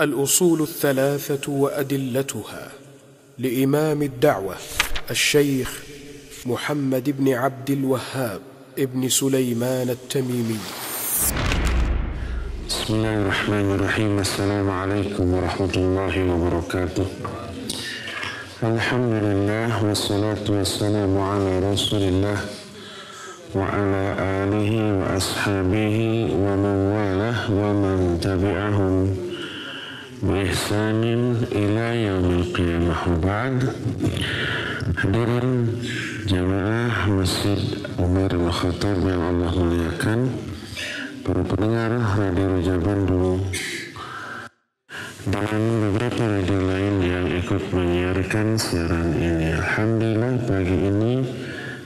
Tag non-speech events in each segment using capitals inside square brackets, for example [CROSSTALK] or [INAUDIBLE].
الأصول الثلاثة وأدلتها لإمام الدعوة الشيخ محمد بن عبد الوهاب ابن سليمان التميمي بسم الله الرحمن الرحيم السلام عليكم ورحمة الله وبركاته الحمد لله والصلاة والسلام على رسول الله وعلى آله وأصحابه ومن والاه ومن تبعهم بإحسان ila يوم qiyamah وبعد Hadirin jamaah Masjid Umar bin Khattab yang Allah muliakan Para pendengar Radio Raja Bandung Dan beberapa radio lain yang ikut menyiarkan siaran ini Alhamdulillah pagi ini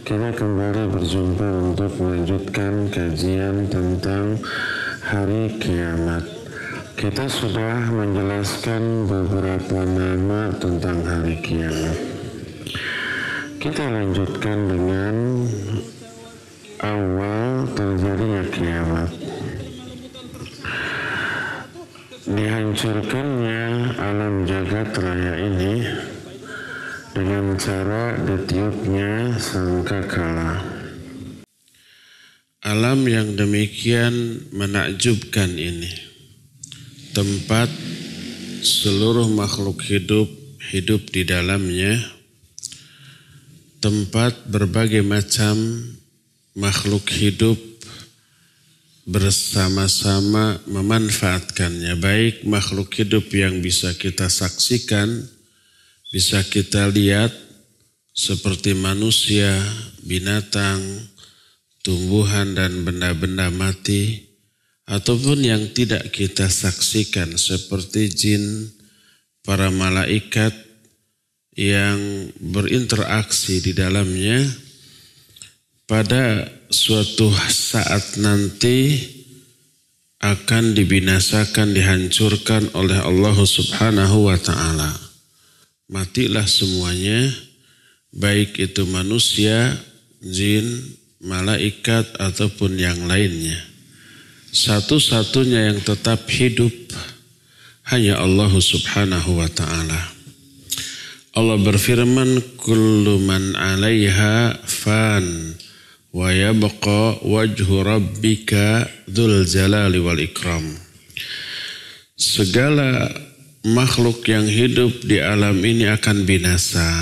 kita kembali berjumpa untuk melanjutkan kajian tentang hari kiamat kita sudah menjelaskan beberapa nama tentang hari kiamat. Kita lanjutkan dengan awal terjadinya kiamat. Dihancurkannya alam jagat raya ini dengan cara ditiupnya sangka sangkakala. Alam yang demikian menakjubkan ini tempat seluruh makhluk hidup hidup di dalamnya, tempat berbagai macam makhluk hidup bersama-sama memanfaatkannya, baik makhluk hidup yang bisa kita saksikan, bisa kita lihat, seperti manusia, binatang, tumbuhan, dan benda-benda mati ataupun yang tidak kita saksikan seperti jin, para malaikat yang berinteraksi di dalamnya pada suatu saat nanti akan dibinasakan, dihancurkan oleh Allah Subhanahu wa taala. Matilah semuanya, baik itu manusia, jin, malaikat ataupun yang lainnya satu-satunya yang tetap hidup hanya Allah Subhanahu wa taala. Allah berfirman kullu man 'alaiha fan wa yabqa wajhu rabbika dzul jalali wal ikram. Segala makhluk yang hidup di alam ini akan binasa.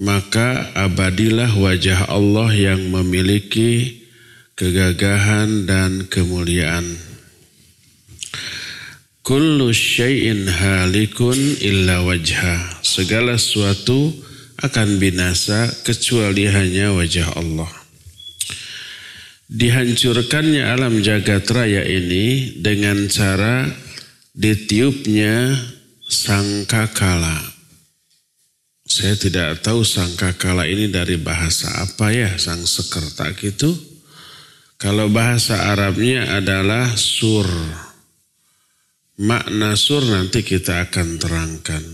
Maka abadilah wajah Allah yang memiliki kegagahan dan kemuliaan. Kullu syai'in halikun illa wajha. Segala sesuatu akan binasa kecuali hanya wajah Allah. Dihancurkannya alam jagat raya ini dengan cara ditiupnya sangkakala. Saya tidak tahu sangkakala ini dari bahasa apa ya, sang sekerta gitu kalau bahasa Arabnya adalah sur. Makna sur nanti kita akan terangkan.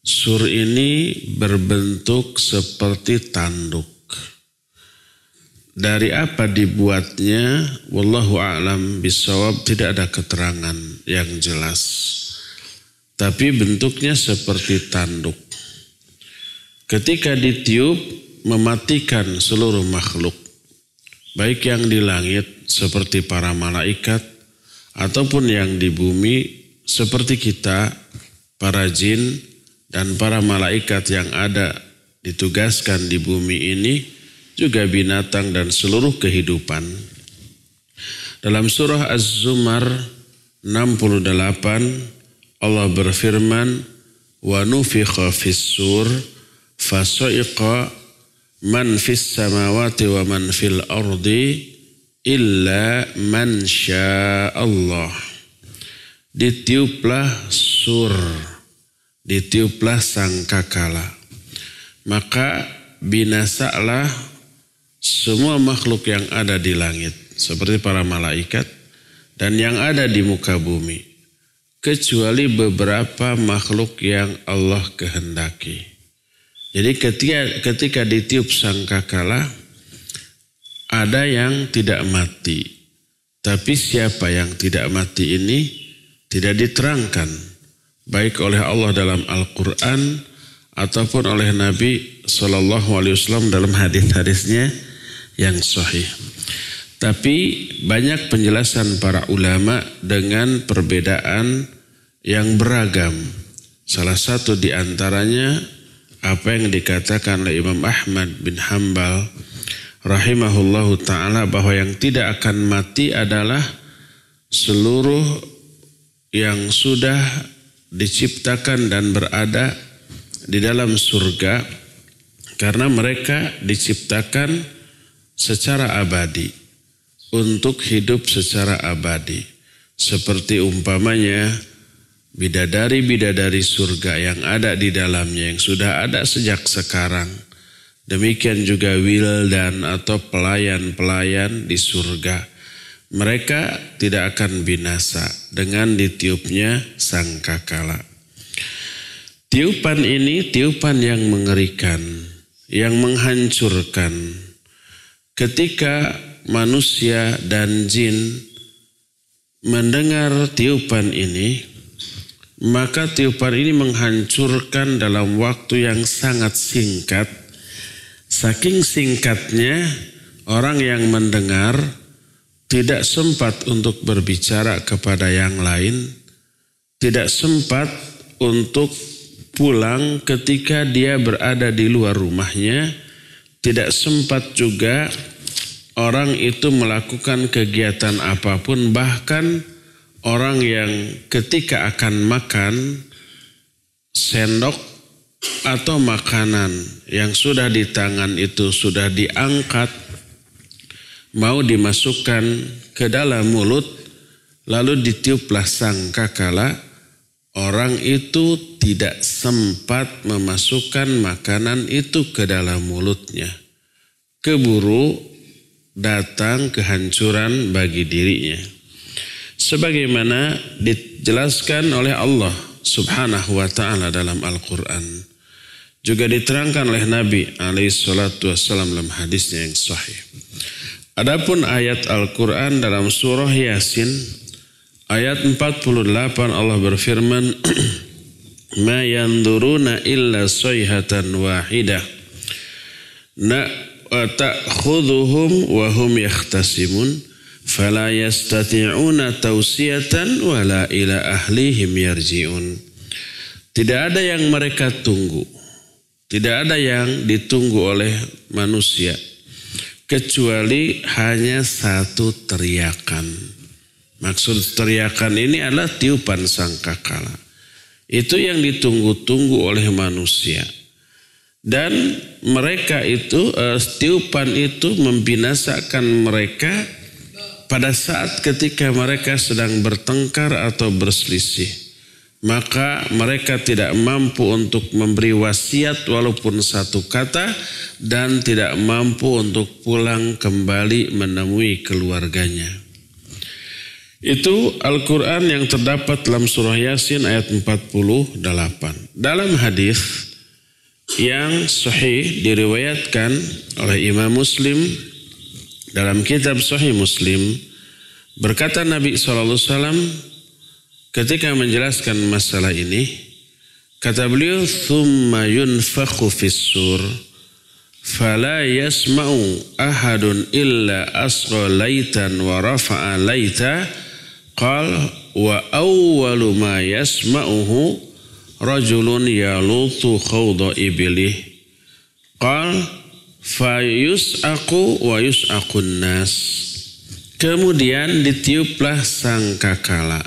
Sur ini berbentuk seperti tanduk. Dari apa dibuatnya? Wallahu a'lam bisawab tidak ada keterangan yang jelas. Tapi bentuknya seperti tanduk. Ketika ditiup mematikan seluruh makhluk baik yang di langit seperti para malaikat ataupun yang di bumi seperti kita, para jin dan para malaikat yang ada ditugaskan di bumi ini juga binatang dan seluruh kehidupan. Dalam surah Az-Zumar 68 Allah berfirman wa nufikha fis sur fasaiqa man fis samawati wa man fil ardi illa man Allah. Ditiuplah sur, ditiuplah sangkakala. Maka binasalah semua makhluk yang ada di langit seperti para malaikat dan yang ada di muka bumi kecuali beberapa makhluk yang Allah kehendaki. Jadi ketika ketika ditiup sangkakala ada yang tidak mati. Tapi siapa yang tidak mati ini tidak diterangkan baik oleh Allah dalam Al-Qur'an ataupun oleh Nabi Shallallahu alaihi wasallam dalam hadis-hadisnya yang sahih. Tapi banyak penjelasan para ulama dengan perbedaan yang beragam. Salah satu di antaranya apa yang dikatakan oleh Imam Ahmad bin Hambal rahimahullahu taala bahwa yang tidak akan mati adalah seluruh yang sudah diciptakan dan berada di dalam surga karena mereka diciptakan secara abadi untuk hidup secara abadi seperti umpamanya bidadari-bidadari surga yang ada di dalamnya yang sudah ada sejak sekarang. Demikian juga dan atau pelayan-pelayan di surga. Mereka tidak akan binasa dengan ditiupnya sangkakala. Tiupan ini tiupan yang mengerikan, yang menghancurkan. Ketika manusia dan jin mendengar tiupan ini, maka tiupan ini menghancurkan dalam waktu yang sangat singkat. Saking singkatnya orang yang mendengar tidak sempat untuk berbicara kepada yang lain, tidak sempat untuk pulang ketika dia berada di luar rumahnya, tidak sempat juga orang itu melakukan kegiatan apapun bahkan orang yang ketika akan makan sendok atau makanan yang sudah di tangan itu sudah diangkat mau dimasukkan ke dalam mulut lalu ditiuplah sangkakala orang itu tidak sempat memasukkan makanan itu ke dalam mulutnya keburu datang kehancuran bagi dirinya sebagaimana dijelaskan oleh Allah Subhanahu wa taala dalam Al-Qur'an. Juga diterangkan oleh Nabi alaihi salatu wasallam dalam hadisnya yang sahih. Adapun ayat Al-Qur'an dalam surah Yasin ayat 48 Allah berfirman [CLEARS THROAT] ma yanduruna illa sayhatan wahidah na ta'khudhuhum wa hum yahtasimun fala yastati'una tausiyatan wala ila ahlihim yarji'un. Tidak ada yang mereka tunggu. Tidak ada yang ditunggu oleh manusia kecuali hanya satu teriakan. Maksud teriakan ini adalah tiupan sangkakala. Itu yang ditunggu-tunggu oleh manusia. Dan mereka itu, eh, tiupan itu membinasakan mereka pada saat ketika mereka sedang bertengkar atau berselisih, maka mereka tidak mampu untuk memberi wasiat walaupun satu kata dan tidak mampu untuk pulang kembali menemui keluarganya. Itu Al-Quran yang terdapat dalam surah Yasin ayat 48. Dalam hadis yang sahih diriwayatkan oleh Imam Muslim dalam kitab Sahih Muslim berkata Nabi SAW ketika menjelaskan masalah ini kata beliau thumma yunfakhu fissur fala yasma'u ahadun illa asra laytan wa rafa'a laita qal wa awwalu ma yasma'uhu rajulun yalutu khawda ibilih qal Fayus aku wayus aku nas. Kemudian ditiuplah sangkakala.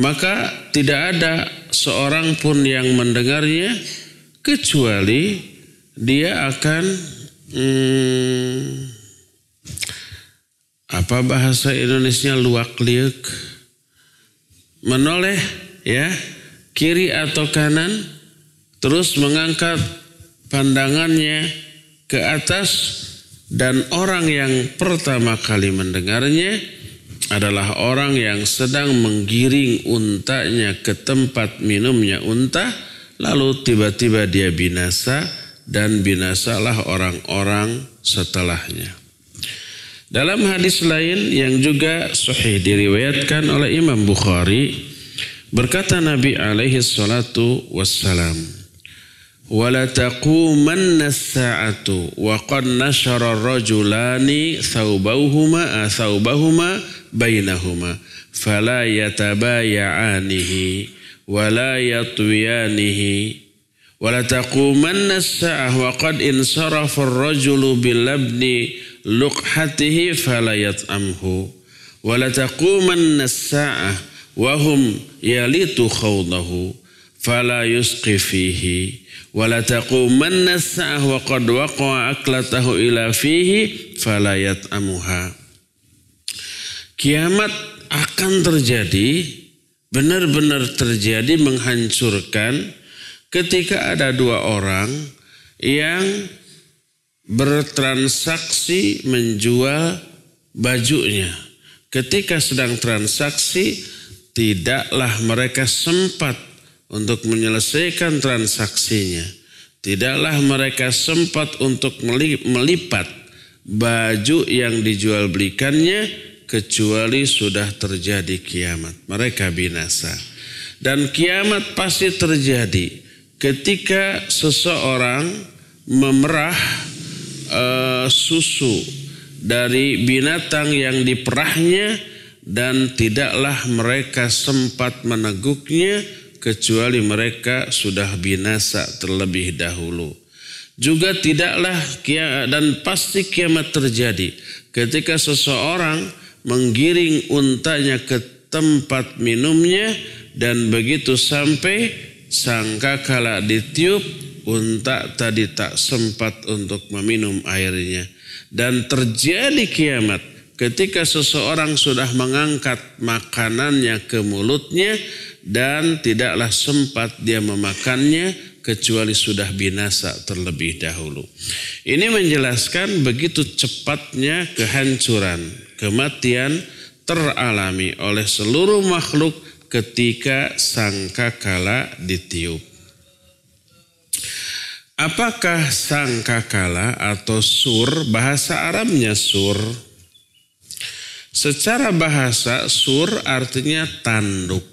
Maka tidak ada seorang pun yang mendengarnya kecuali dia akan hmm, apa bahasa Indonesia luak liuk menoleh ya kiri atau kanan terus mengangkat pandangannya ke atas dan orang yang pertama kali mendengarnya adalah orang yang sedang menggiring untanya ke tempat minumnya unta lalu tiba-tiba dia binasa dan binasalah orang-orang setelahnya. Dalam hadis lain yang juga sahih diriwayatkan oleh Imam Bukhari berkata Nabi alaihi salatu wassalam ولتقومن الساعة وقد نشر الرجلان ثوبهما ثوبهما بينهما فلا يتبايعانه ولا يطويانه ولتقومن الساعة وقد انصرف الرجل بلبن لقحته فلا يطعمه ولتقومن الساعة وهم يلت خوضه fala yusqi fihi wala taqumanna saah wa qad waqa'a aklatahu ila fihi fala yat'amuha kiamat akan terjadi benar-benar terjadi menghancurkan ketika ada dua orang yang bertransaksi menjual bajunya ketika sedang transaksi tidaklah mereka sempat untuk menyelesaikan transaksinya. Tidaklah mereka sempat untuk melipat baju yang dijual belikannya kecuali sudah terjadi kiamat. Mereka binasa. Dan kiamat pasti terjadi ketika seseorang memerah e, susu dari binatang yang diperahnya dan tidaklah mereka sempat meneguknya kecuali mereka sudah binasa terlebih dahulu. Juga tidaklah dan pasti kiamat terjadi ketika seseorang menggiring untanya ke tempat minumnya dan begitu sampai sangka kala ditiup unta tadi tak sempat untuk meminum airnya dan terjadi kiamat ketika seseorang sudah mengangkat makanannya ke mulutnya dan tidaklah sempat dia memakannya kecuali sudah binasa terlebih dahulu. Ini menjelaskan begitu cepatnya kehancuran, kematian teralami oleh seluruh makhluk ketika sangkakala ditiup. Apakah sangkakala atau sur bahasa Arabnya sur Secara bahasa sur artinya tanduk.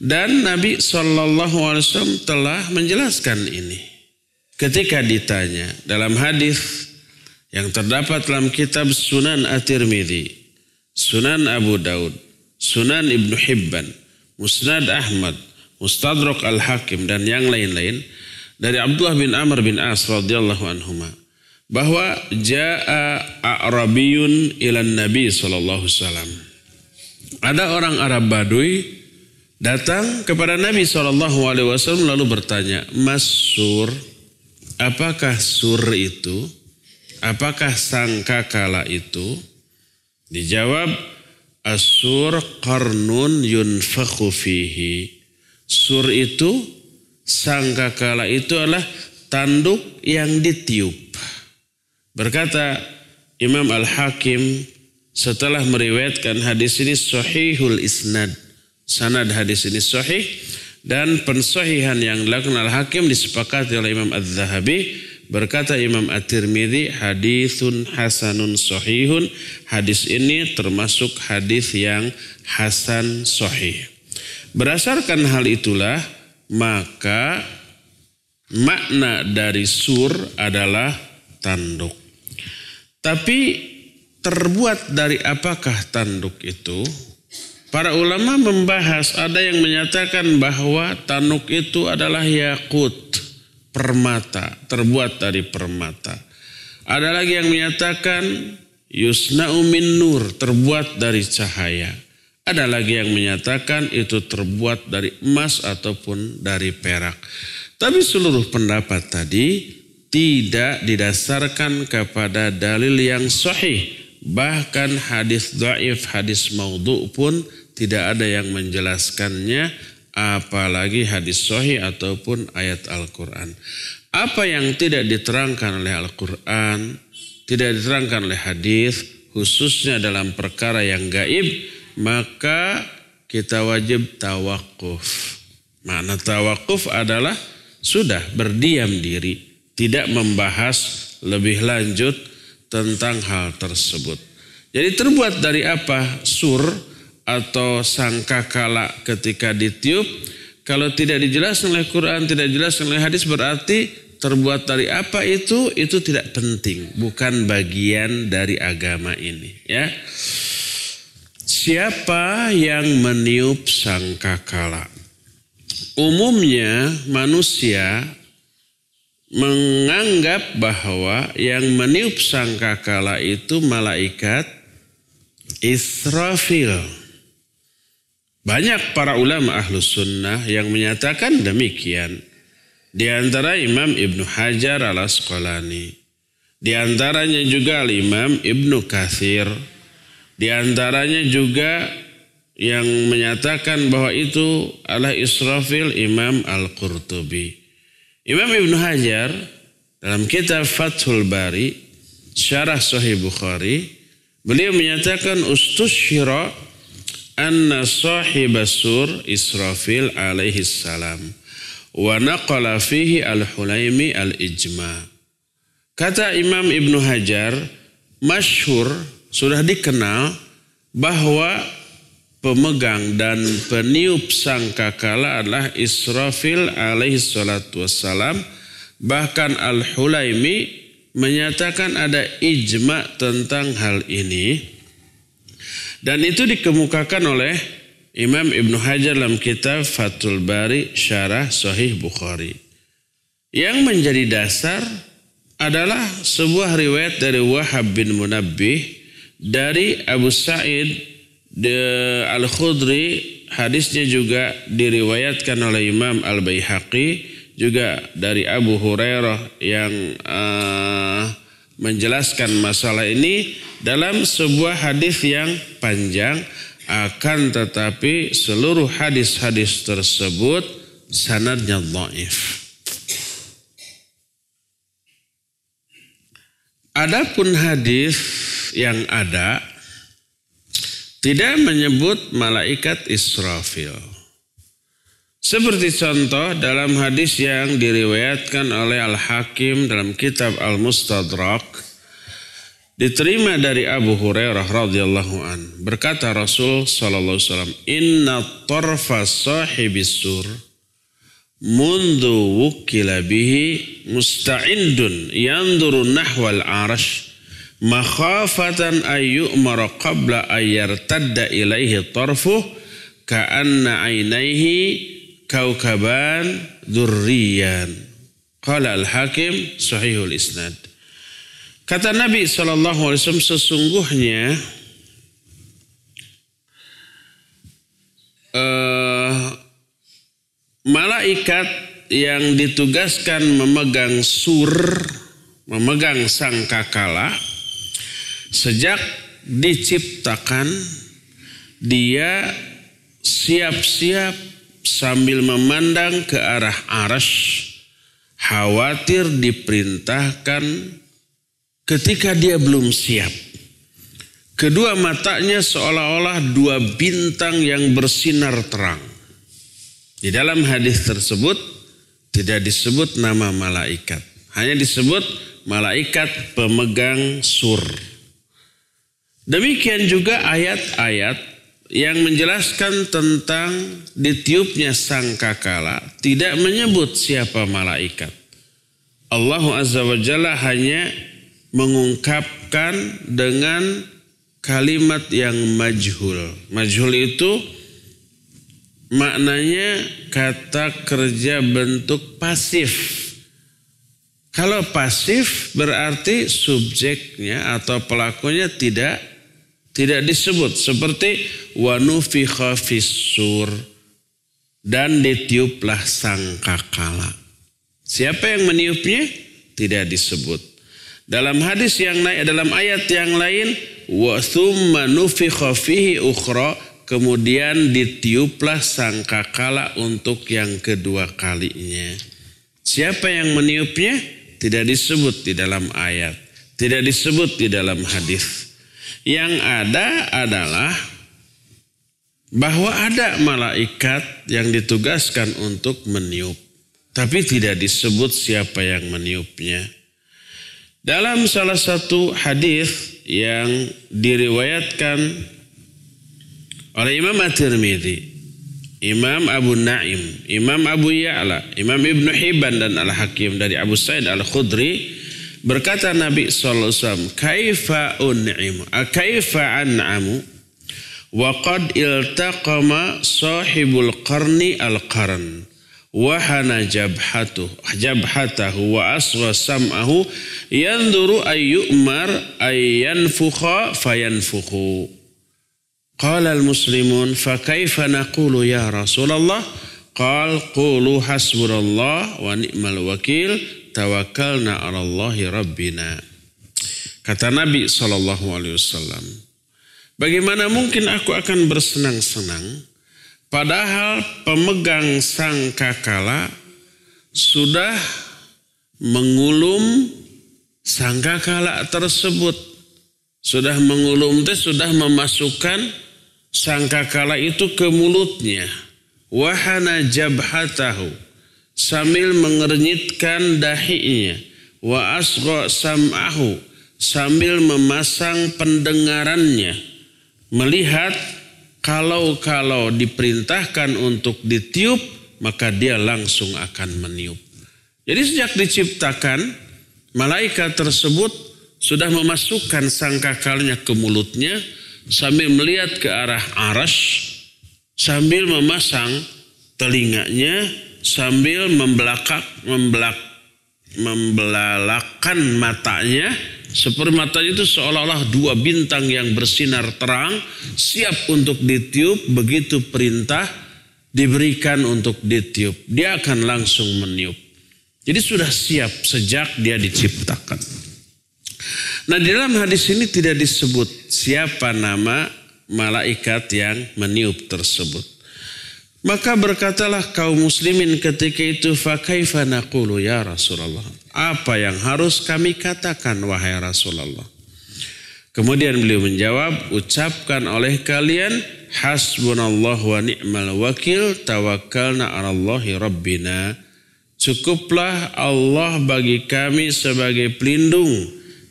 Dan Nabi Shallallahu Alaihi Wasallam telah menjelaskan ini ketika ditanya dalam hadis yang terdapat dalam kitab Sunan At-Tirmidzi, Sunan Abu Daud, Sunan Ibnu Hibban, Musnad Ahmad, Mustadrak Al-Hakim dan yang lain-lain dari Abdullah bin Amr bin As radhiyallahu anhumah bahwa jaa Arabiyun ilan Nabi sallallahu Ada orang Arab Badui datang kepada Nabi Shallallahu Alaihi Wasallam lalu bertanya, Mas Sur, apakah Sur itu? Apakah sangkakala itu? Dijawab, Asur karnun yunfakhu fihi. Sur itu, sangkakala itu adalah tanduk yang ditiup. Berkata Imam Al-Hakim setelah meriwayatkan hadis ini sahihul isnad. Sanad hadis ini sahih dan pensahihan yang dilakukan Al-Hakim disepakati oleh Imam Az-Zahabi berkata Imam At-Tirmidzi hadisun hasanun sahihun hadis ini termasuk hadis yang hasan sahih. Berdasarkan hal itulah maka makna dari sur adalah tanduk. Tapi terbuat dari apakah tanduk itu? Para ulama membahas ada yang menyatakan bahwa tanduk itu adalah yakut, permata, terbuat dari permata. Ada lagi yang menyatakan yusna'u min nur, terbuat dari cahaya. Ada lagi yang menyatakan itu terbuat dari emas ataupun dari perak. Tapi seluruh pendapat tadi tidak didasarkan kepada dalil yang sahih. Bahkan hadis dhaif, hadis maudhu pun tidak ada yang menjelaskannya apalagi hadis sahih ataupun ayat Al-Qur'an. Apa yang tidak diterangkan oleh Al-Qur'an, tidak diterangkan oleh hadis khususnya dalam perkara yang gaib, maka kita wajib tawakuf. mana tawakuf adalah sudah berdiam diri tidak membahas lebih lanjut tentang hal tersebut. Jadi terbuat dari apa? Sur atau sangkakala ketika ditiup. Kalau tidak dijelaskan oleh Quran, tidak dijelaskan oleh hadis berarti terbuat dari apa itu? Itu tidak penting, bukan bagian dari agama ini, ya. Siapa yang meniup sangkakala? Umumnya manusia menganggap bahwa yang meniup sangkakala itu malaikat Israfil. Banyak para ulama ahlus sunnah yang menyatakan demikian. Di antara Imam Ibnu Hajar al Asqalani. Di antaranya juga Imam Ibnu Kathir. Di antaranya juga yang menyatakan bahwa itu adalah Israfil Imam Al-Qurtubi. Imam Ibn Hajar dalam kitab Fathul Bari, Syarah Sahih Bukhari, beliau menyatakan ustushira anna sahib sur Israfil alaihi salam wa naqala fihi al-Hulaimi al-Ijma. Kata Imam Ibn Hajar, masyhur sudah dikenal bahwa pemegang dan peniup sangkakala adalah Israfil alaihi salatu wassalam. Bahkan Al-Hulaimi menyatakan ada ijma tentang hal ini. Dan itu dikemukakan oleh Imam Ibnu Hajar dalam kitab Fathul Bari Syarah Sahih Bukhari. Yang menjadi dasar adalah sebuah riwayat dari Wahab bin Munabbih dari Abu Sa'id de Al Khudri hadisnya juga diriwayatkan oleh Imam Al Baihaqi juga dari Abu Hurairah yang uh, menjelaskan masalah ini dalam sebuah hadis yang panjang akan tetapi seluruh hadis-hadis tersebut sanadnya dhaif. Adapun hadis yang ada tidak menyebut malaikat Israfil. Seperti contoh dalam hadis yang diriwayatkan oleh Al-Hakim dalam kitab Al-Mustadrak diterima dari Abu Hurairah radhiyallahu an. Berkata Rasul sallallahu alaihi wasallam, "Inna tarfa sahibis sur mundu wukila bihi musta'indun yanduru nahwal arash." makhafatan ayu maraqabla ayyartadda ilaihi tarfuh ka'anna ainaihi kaukaban durriyan. Qala al-hakim sahihul isnad. Kata Nabi SAW sesungguhnya uh, malaikat yang ditugaskan memegang sur, memegang sangkakala, Sejak diciptakan dia siap-siap sambil memandang ke arah aras khawatir diperintahkan ketika dia belum siap. Kedua matanya seolah-olah dua bintang yang bersinar terang. Di dalam hadis tersebut tidak disebut nama malaikat, hanya disebut malaikat pemegang sur. Demikian juga ayat-ayat yang menjelaskan tentang ditiupnya sangkakala tidak menyebut siapa malaikat. Allah Azza wa Jalla hanya mengungkapkan dengan kalimat yang majhul. Majhul itu maknanya kata kerja bentuk pasif. Kalau pasif berarti subjeknya atau pelakunya tidak tidak disebut seperti wanufikha khafisur dan ditiuplah sangkakala. Siapa yang meniupnya? Tidak disebut. Dalam hadis yang lain, dalam ayat yang lain, wa thumma nufikha fihi ukhra, kemudian ditiuplah sangkakala untuk yang kedua kalinya. Siapa yang meniupnya? Tidak disebut di dalam ayat, tidak disebut di dalam hadis. Yang ada adalah bahwa ada malaikat yang ditugaskan untuk meniup, tapi tidak disebut siapa yang meniupnya. Dalam salah satu hadis yang diriwayatkan oleh Imam At-Tirmidzi, Imam Abu Naim, Imam Abu Ya'la, Imam Ibn Hibban dan Al-Hakim dari Abu Said Al-Khudri, Berkata Nabi SAW, Kaifa un'imu, ah, kaifa an'amu, wa qad iltaqama sahibul qarni al-qarn. Wahana jabhatuh, jabhatahu wa aswa sam'ahu yanduru ayyumar ayyanfukha fayanfukhu. Qala al-muslimun, fakaifa naqulu ya Rasulullah? Qal qulu hasbunallah wa ni'mal wakil Tawakalna 'alallahi rabbina. Kata Nabi saw. bagaimana mungkin aku akan bersenang-senang padahal pemegang sangkakala sudah mengulum sangkakala tersebut. Sudah mengulum teh sudah memasukkan sangkakala itu ke mulutnya. Wahana jabhatahu sambil mengernyitkan dahinya wa asgha sam'ahu sambil memasang pendengarannya melihat kalau-kalau diperintahkan untuk ditiup maka dia langsung akan meniup jadi sejak diciptakan malaikat tersebut sudah memasukkan sangkakalnya ke mulutnya sambil melihat ke arah aras sambil memasang telinganya sambil membelakak membelak membelalakan matanya seperti matanya itu seolah-olah dua bintang yang bersinar terang siap untuk ditiup begitu perintah diberikan untuk ditiup dia akan langsung meniup jadi sudah siap sejak dia diciptakan nah di dalam hadis ini tidak disebut siapa nama malaikat yang meniup tersebut maka berkatalah kaum muslimin ketika itu fakaifa naqulu ya Rasulullah. Apa yang harus kami katakan wahai Rasulullah? Kemudian beliau menjawab, ucapkan oleh kalian hasbunallahu wa ni'mal wakil tawakkalna 'alallahi rabbina. Cukuplah Allah bagi kami sebagai pelindung.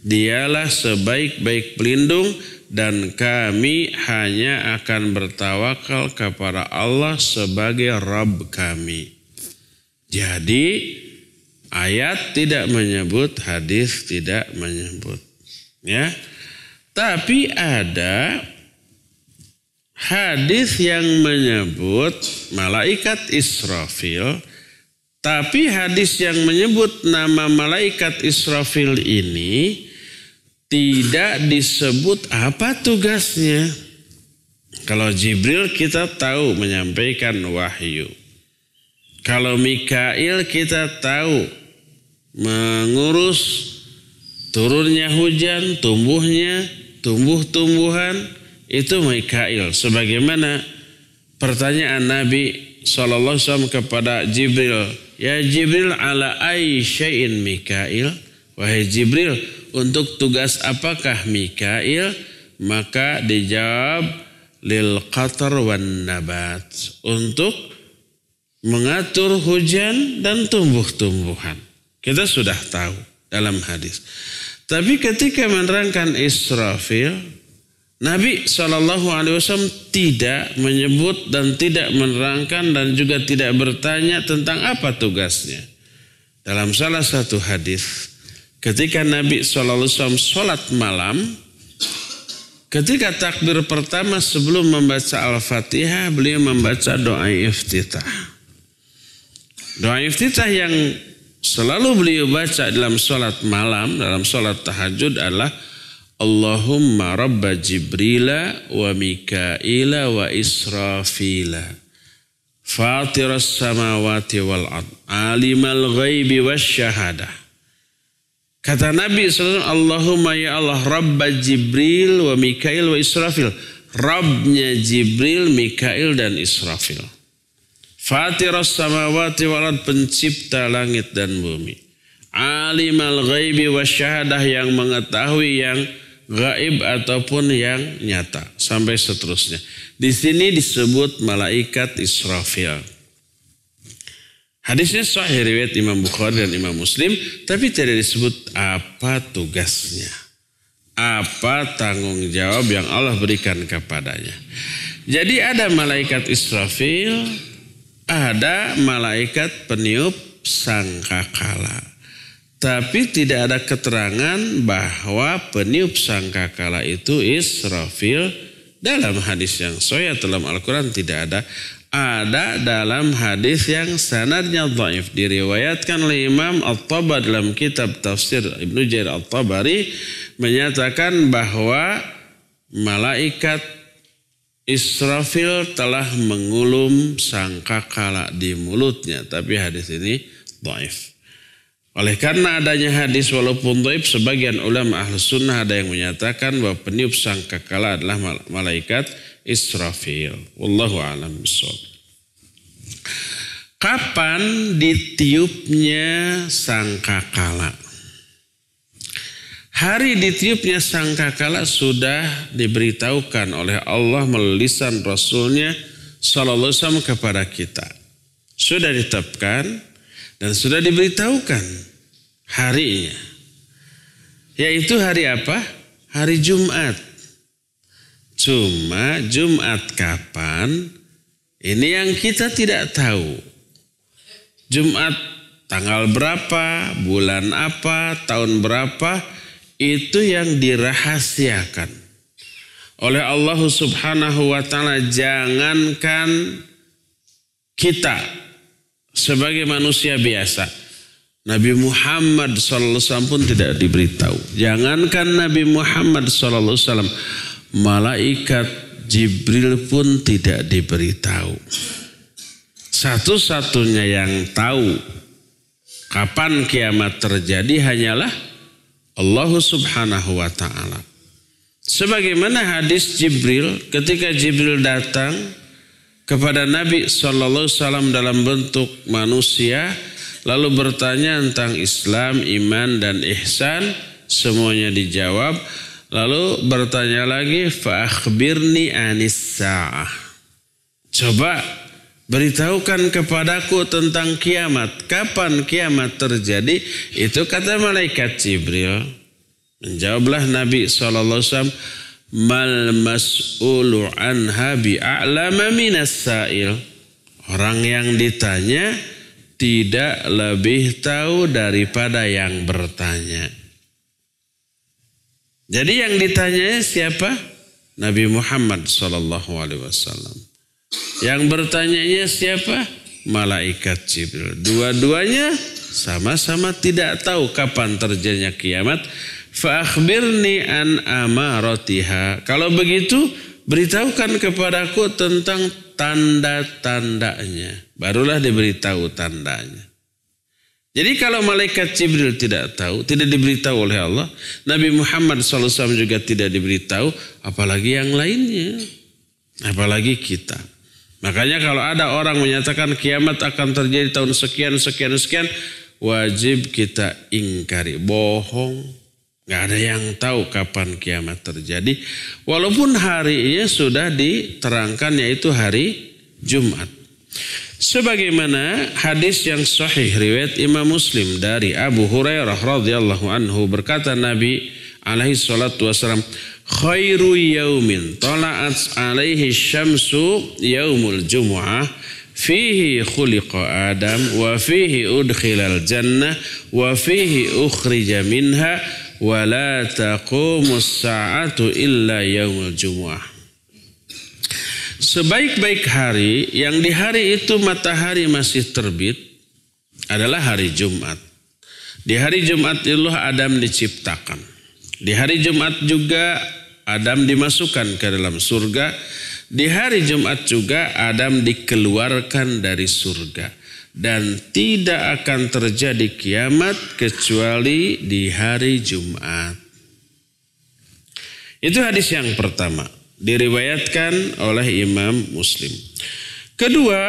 Dialah sebaik-baik pelindung dan kami hanya akan bertawakal kepada Allah sebagai Rabb kami. Jadi ayat tidak menyebut, hadis tidak menyebut. Ya. Tapi ada hadis yang menyebut malaikat Israfil tapi hadis yang menyebut nama malaikat Israfil ini tidak disebut apa tugasnya. Kalau Jibril kita tahu menyampaikan wahyu. Kalau Mikail kita tahu mengurus turunnya hujan, tumbuhnya, tumbuh-tumbuhan. Itu Mikail. Sebagaimana pertanyaan Nabi SAW kepada Jibril. Ya Jibril ala ay syai'in Mikail. Wahai Jibril, untuk tugas apakah Mikail? Maka dijawab lil qatar wan nabat untuk mengatur hujan dan tumbuh-tumbuhan. Kita sudah tahu dalam hadis. Tapi ketika menerangkan Israfil, Nabi Shallallahu Alaihi Wasallam tidak menyebut dan tidak menerangkan dan juga tidak bertanya tentang apa tugasnya. Dalam salah satu hadis Ketika Nabi SAW sholat malam, ketika takbir pertama sebelum membaca Al-Fatihah, beliau membaca doa iftitah. Doa iftitah yang selalu beliau baca dalam sholat malam, dalam sholat tahajud adalah Allahumma Rabba Jibrila wa Mikaila wa Israfila. Fatiras samawati wal ad. Alimal ghaibi wa syahadah Kata Nabi SAW, Allahumma ya Allah, Rabba Jibril wa Mikail wa Israfil. Rabbnya Jibril, Mikail dan Israfil. Fatiras samawati walad pencipta langit dan bumi. Alimal ghaibi wa syahadah yang mengetahui yang gaib ataupun yang nyata. Sampai seterusnya. Di sini disebut malaikat Israfil. Hadisnya sahih riwayat Imam Bukhari dan Imam Muslim, tapi tidak disebut apa tugasnya. Apa tanggung jawab yang Allah berikan kepadanya. Jadi ada malaikat Israfil, ada malaikat peniup sangkakala. Tapi tidak ada keterangan bahwa peniup sangkakala itu Israfil dalam hadis yang soya dalam Al-Quran tidak ada ada dalam hadis yang sanadnya dhaif diriwayatkan oleh Imam At-Tabari dalam kitab tafsir Ibnu Jair At-Tabari menyatakan bahwa malaikat Israfil telah mengulum sangkakala di mulutnya tapi hadis ini dhaif oleh karena adanya hadis walaupun dhaif sebagian ulama ahlus sunnah ada yang menyatakan bahwa peniup sangkakala adalah malaikat Israfil. Wallahu alam bisawab. Kapan ditiupnya sangkakala? Hari ditiupnya sangkakala sudah diberitahukan oleh Allah melalui lisan Rasulnya Sallallahu Alaihi kepada kita. Sudah ditetapkan dan sudah diberitahukan harinya. Yaitu hari apa? Hari Jumat. Cuma Jumat kapan ini yang kita tidak tahu. Jumat tanggal berapa, bulan apa, tahun berapa itu yang dirahasiakan oleh Allah Subhanahu wa taala jangankan kita sebagai manusia biasa Nabi Muhammad SAW pun tidak diberitahu. Jangankan Nabi Muhammad SAW malaikat Jibril pun tidak diberitahu. Satu-satunya yang tahu kapan kiamat terjadi hanyalah Allah Subhanahu wa taala. Sebagaimana hadis Jibril ketika Jibril datang kepada Nabi Shallallahu Alaihi dalam bentuk manusia, lalu bertanya tentang Islam, iman dan ihsan, semuanya dijawab. Lalu bertanya lagi, fakhbirni anis sa'ah. Coba beritahukan kepadaku tentang kiamat. Kapan kiamat terjadi? Itu kata malaikat Jibril. Menjawablah Nabi SAW, Mal mas'ulu anha bi'a'lama minas sa'il. Orang yang ditanya tidak lebih tahu daripada yang bertanya. Jadi yang ditanya siapa? Nabi Muhammad Sallallahu Alaihi Wasallam. Yang bertanyanya siapa? Malaikat Jibril. Dua-duanya sama-sama tidak tahu kapan terjadinya kiamat. Fa'akhbirni an amaratiha. Kalau begitu, beritahukan kepadaku tentang tanda-tandanya. Barulah diberitahu tandanya. Jadi kalau malaikat Jibril tidak tahu, tidak diberitahu oleh Allah, Nabi Muhammad SAW juga tidak diberitahu, apalagi yang lainnya, apalagi kita. Makanya kalau ada orang menyatakan kiamat akan terjadi tahun sekian, sekian, sekian, wajib kita ingkari, bohong. Gak ada yang tahu kapan kiamat terjadi. Walaupun harinya sudah diterangkan yaitu hari Jumat. Sebagaimana hadis yang sahih riwayat Imam Muslim dari Abu Hurairah radhiyallahu anhu berkata Nabi alaihi salatu wasalam khairu yaumin tala'at alaihi syamsu yaumul jumu'ah fihi khuliqa adam wa fihi udkhilal jannah wa fihi ukhrija minha wa la taqumus sa'atu illa yaumul jumu'ah Sebaik-baik hari yang di hari itu matahari masih terbit adalah hari Jumat. Di hari Jumat Allah Adam diciptakan. Di hari Jumat juga Adam dimasukkan ke dalam surga. Di hari Jumat juga Adam dikeluarkan dari surga. Dan tidak akan terjadi kiamat kecuali di hari Jumat. Itu hadis yang pertama diriwayatkan oleh Imam Muslim. Kedua,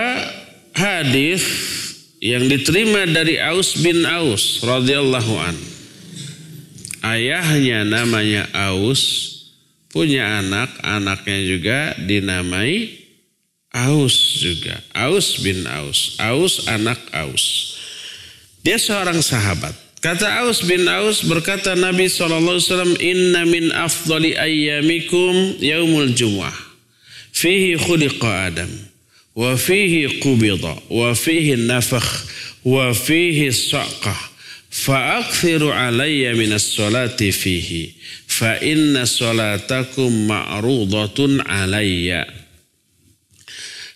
hadis yang diterima dari Aus bin Aus radhiyallahu an. Ayahnya namanya Aus, punya anak, anaknya juga dinamai Aus juga. Aus bin Aus. Aus anak Aus. Dia seorang sahabat. Kata Aus bin Aus berkata Nabi SAW, Inna min afdali ayyamikum yaumul jum'ah. Fihi khuliqa Adam. Wa fihi qubida. Wa fihi nafakh. Wa fihi saqah. Fa'akthiru alayya minas salati fihi. Fa inna salatakum ma'rudatun alayya.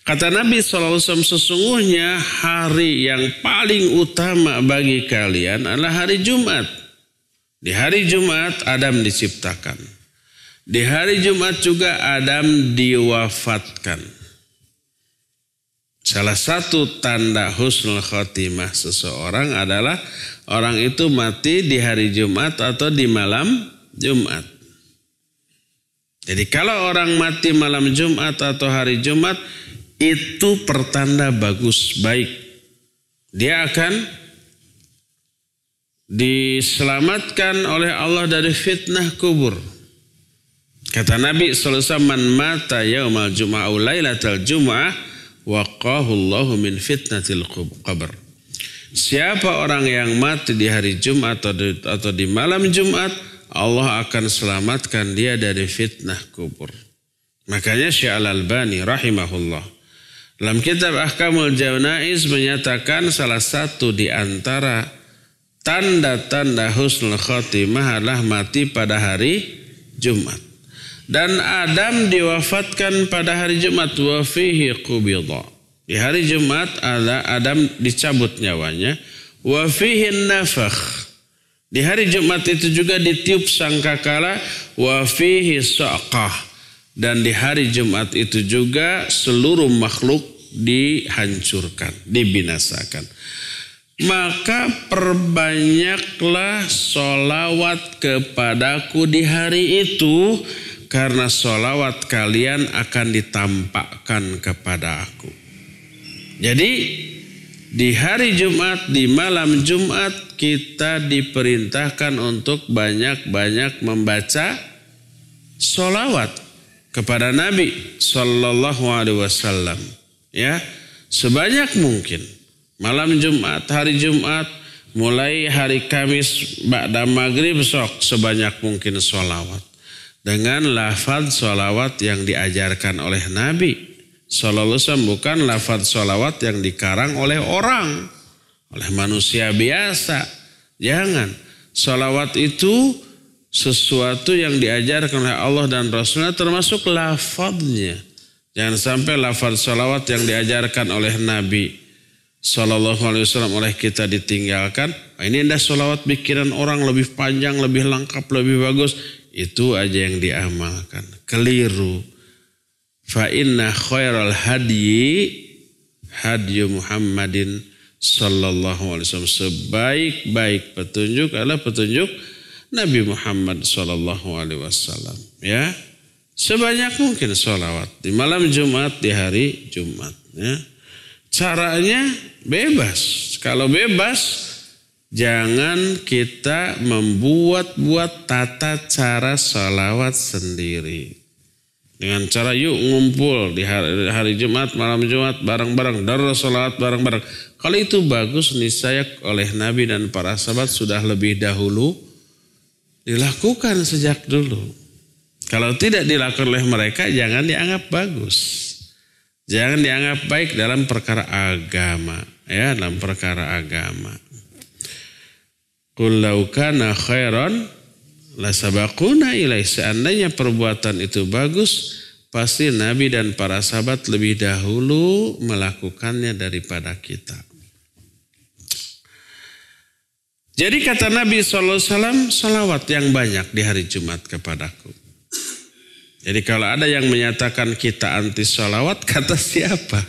Kata Nabi SAW sesungguhnya hari yang paling utama bagi kalian adalah hari Jumat. Di hari Jumat Adam diciptakan. Di hari Jumat juga Adam diwafatkan. Salah satu tanda husnul khotimah seseorang adalah orang itu mati di hari Jumat atau di malam Jumat. Jadi kalau orang mati malam Jumat atau hari Jumat, itu pertanda bagus baik. Dia akan diselamatkan oleh Allah dari fitnah kubur. Kata Nabi sallallahu man mata yaumal min fitnatil qabr. Siapa orang yang mati di hari Jumat atau di, atau di malam Jumat, Allah akan selamatkan dia dari fitnah kubur. Makanya Syekh Al-Albani rahimahullah dalam kitab Ahkamul Jaunais menyatakan salah satu di antara tanda-tanda husnul khotimah adalah mati pada hari Jumat. Dan Adam diwafatkan pada hari Jumat wafihi kubilo. Di hari Jumat ada Adam dicabut nyawanya wafihi nafah nafakh. Di hari Jumat itu juga ditiup sangkakala wafihi sokah. saqah dan di hari Jumat itu juga seluruh makhluk dihancurkan, dibinasakan. Maka perbanyaklah solawat kepadaku di hari itu karena solawat kalian akan ditampakkan kepada aku. Jadi di hari Jumat, di malam Jumat kita diperintahkan untuk banyak-banyak membaca solawat kepada Nabi Shallallahu Alaihi Wasallam ya sebanyak mungkin malam Jumat hari Jumat mulai hari Kamis ba'da maghrib besok sebanyak mungkin sholawat dengan lafadz sholawat yang diajarkan oleh Nabi Shallallahu Wasallam bukan lafadz sholawat yang dikarang oleh orang oleh manusia biasa jangan sholawat itu sesuatu yang diajarkan oleh Allah dan Rasulnya termasuk lafadznya. Jangan sampai lafadz salawat yang diajarkan oleh Nabi Sallallahu Alaihi Wasallam oleh kita ditinggalkan. Nah, ini indah salawat pikiran orang lebih panjang, lebih lengkap, lebih bagus. Itu aja yang diamalkan. Keliru. Fa inna khairal hadyi hadyu Muhammadin sallallahu alaihi wasallam. Sebaik-baik petunjuk adalah petunjuk Nabi Muhammad Shallallahu Alaihi Wasallam. Ya, sebanyak mungkin sholawat di malam Jumat di hari Jumat. Ya. Caranya bebas. Kalau bebas, jangan kita membuat-buat tata cara sholawat sendiri. Dengan cara yuk ngumpul di hari, hari Jumat, malam Jumat, bareng-bareng, darah sholawat bareng-bareng. Kalau itu bagus, niscaya oleh Nabi dan para sahabat sudah lebih dahulu dilakukan sejak dulu. Kalau tidak dilakukan oleh mereka, jangan dianggap bagus. Jangan dianggap baik dalam perkara agama, ya, dalam perkara agama. Kulaukana khairon kana khairan ilai. Seandainya perbuatan itu bagus, pasti Nabi dan para sahabat lebih dahulu melakukannya daripada kita. Jadi kata Nabi SAW, salawat yang banyak di hari Jumat kepadaku. Jadi kalau ada yang menyatakan kita anti salawat, [LAUGHS] kata siapa?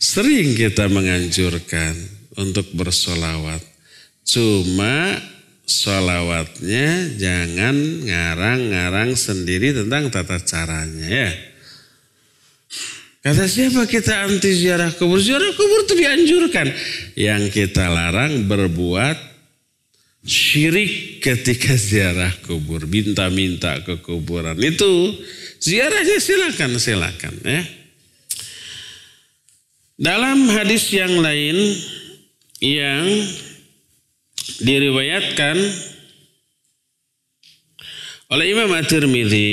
Sering kita menganjurkan untuk bersolawat. Cuma solawatnya jangan ngarang-ngarang sendiri tentang tata caranya ya. Kata siapa kita anti ziarah kubur? Ziarah kubur itu dianjurkan. Yang kita larang berbuat syirik ketika ziarah kubur, minta-minta ke kuburan itu ziarahnya silakan silakan ya. Dalam hadis yang lain yang diriwayatkan oleh Imam At-Tirmidzi,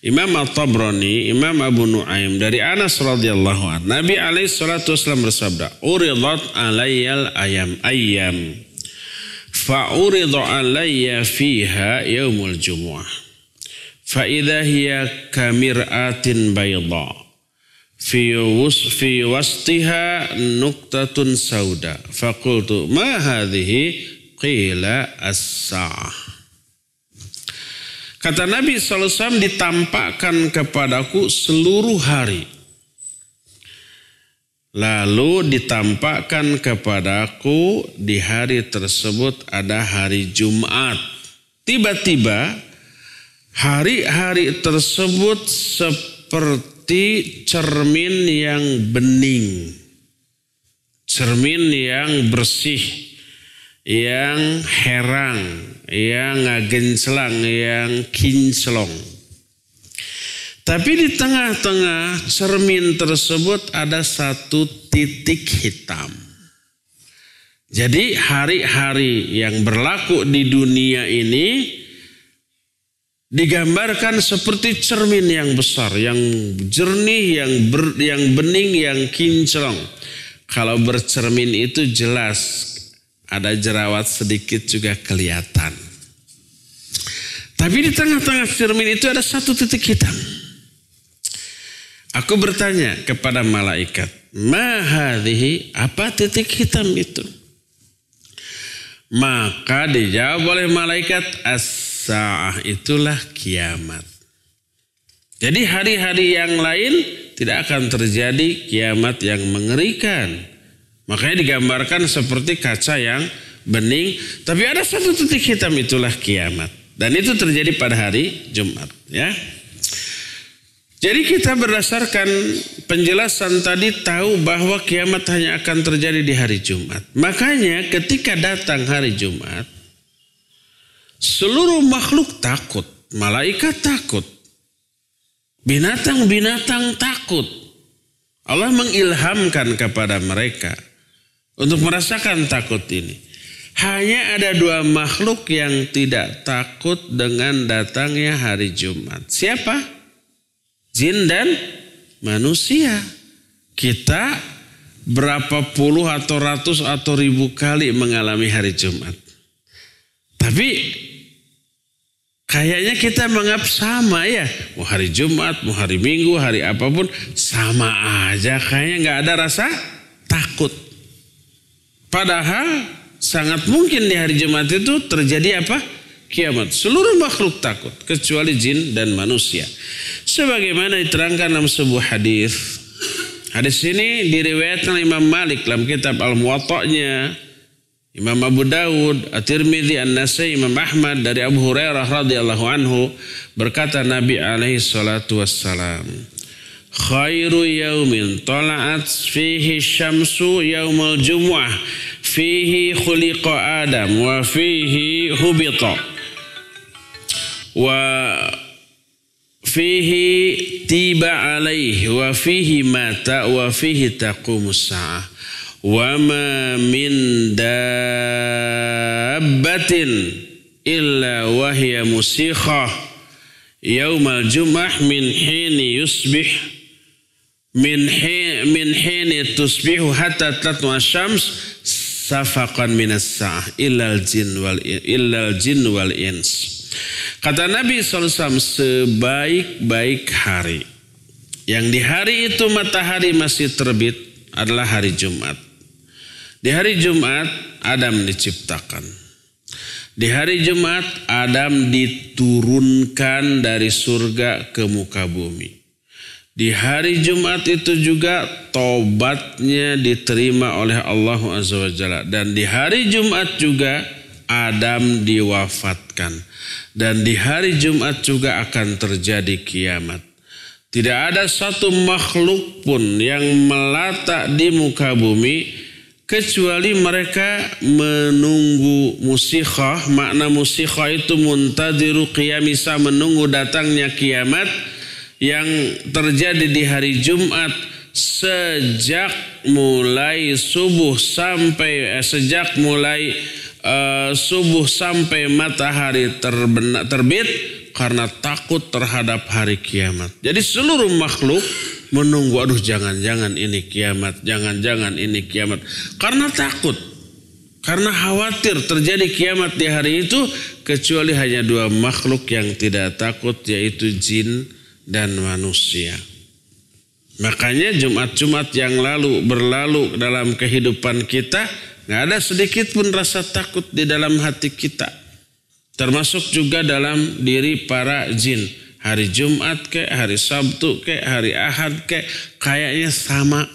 Imam At-Tabrani, Imam Abu Nuaim dari Anas radhiyallahu anhu, Nabi alaihi salatu wasallam bersabda, "Uridat alayyal ayam ayyam." fa'urida alayya fiha yaumul jumu'ah fa'idha hiya kamir'atin bayda fi wus fi wastiha nuktatun sauda faqultu ma hadhihi qila as-sa'ah Kata Nabi SAW ditampakkan kepadaku seluruh hari Lalu ditampakkan kepadaku di hari tersebut ada hari Jumat. Tiba-tiba hari-hari tersebut seperti cermin yang bening. Cermin yang bersih, yang herang, yang ngagencelang, yang kinclong tapi di tengah-tengah cermin tersebut ada satu titik hitam. Jadi hari-hari yang berlaku di dunia ini digambarkan seperti cermin yang besar, yang jernih, yang ber, yang bening, yang kinclong. Kalau bercermin itu jelas ada jerawat sedikit juga kelihatan. Tapi di tengah-tengah cermin itu ada satu titik hitam. Aku bertanya kepada malaikat, mahadihi apa titik hitam itu? Maka dijawab oleh malaikat, as itulah kiamat. Jadi hari-hari yang lain tidak akan terjadi kiamat yang mengerikan. Makanya digambarkan seperti kaca yang bening. Tapi ada satu titik hitam itulah kiamat. Dan itu terjadi pada hari Jumat. Ya. Jadi kita berdasarkan penjelasan tadi tahu bahwa kiamat hanya akan terjadi di hari Jumat. Makanya ketika datang hari Jumat, seluruh makhluk takut, malaikat takut, binatang-binatang takut. Allah mengilhamkan kepada mereka untuk merasakan takut ini. Hanya ada dua makhluk yang tidak takut dengan datangnya hari Jumat. Siapa? Siapa? jin dan manusia. Kita berapa puluh atau ratus atau ribu kali mengalami hari Jumat. Tapi kayaknya kita menganggap sama ya. Mau hari Jumat, mau hari Minggu, hari apapun sama aja. Kayaknya nggak ada rasa takut. Padahal sangat mungkin di hari Jumat itu terjadi apa? kiamat. Seluruh makhluk takut kecuali jin dan manusia. Sebagaimana diterangkan dalam sebuah hadis. Hadis ini diriwayatkan Imam Malik dalam kitab Al-Muwatta'nya, Imam Abu Dawud, At-Tirmidzi, An-Nasai, Imam Ahmad dari Abu Hurairah radhiyallahu anhu berkata Nabi alaihi salatu wassalam, khairu yaumin tala'at fihi syamsu yaumul jumu'ah fihi khuliqa adam wa fihi hubita وفيه تيب عليه وفيه مات وفيه تقوم الساعة وما من دابة إلا وهي مسيخة يوم الجمعة من حين يصبح من حين من حين تصبح حتى تطلع الشمس سفقا من الساعة إلا الجن وال إلا الجن والإنس Kata Nabi SAW, sebaik-baik hari. Yang di hari itu matahari masih terbit adalah hari Jumat. Di hari Jumat, Adam diciptakan. Di hari Jumat, Adam diturunkan dari surga ke muka bumi. Di hari Jumat itu juga tobatnya diterima oleh Allah Azza wa Jalla. Dan di hari Jumat juga Adam diwafatkan. Dan di hari Jumat juga akan terjadi kiamat. Tidak ada satu makhluk pun yang melata di muka bumi kecuali mereka menunggu musikhah. Makna musikhah itu muntadiru qiyamisa menunggu datangnya kiamat yang terjadi di hari Jumat sejak mulai subuh sampai eh, sejak mulai Eh, subuh sampai matahari terbenak, terbit karena takut terhadap hari kiamat. Jadi seluruh makhluk menunggu, aduh jangan-jangan ini kiamat, jangan-jangan ini kiamat. Karena takut, karena khawatir terjadi kiamat di hari itu kecuali hanya dua makhluk yang tidak takut yaitu jin dan manusia. Makanya Jumat-Jumat yang lalu berlalu dalam kehidupan kita Nggak ada sedikit pun rasa takut di dalam hati kita. Termasuk juga dalam diri para jin. Hari Jumat ke, hari Sabtu ke, hari Ahad ke, kayaknya sama.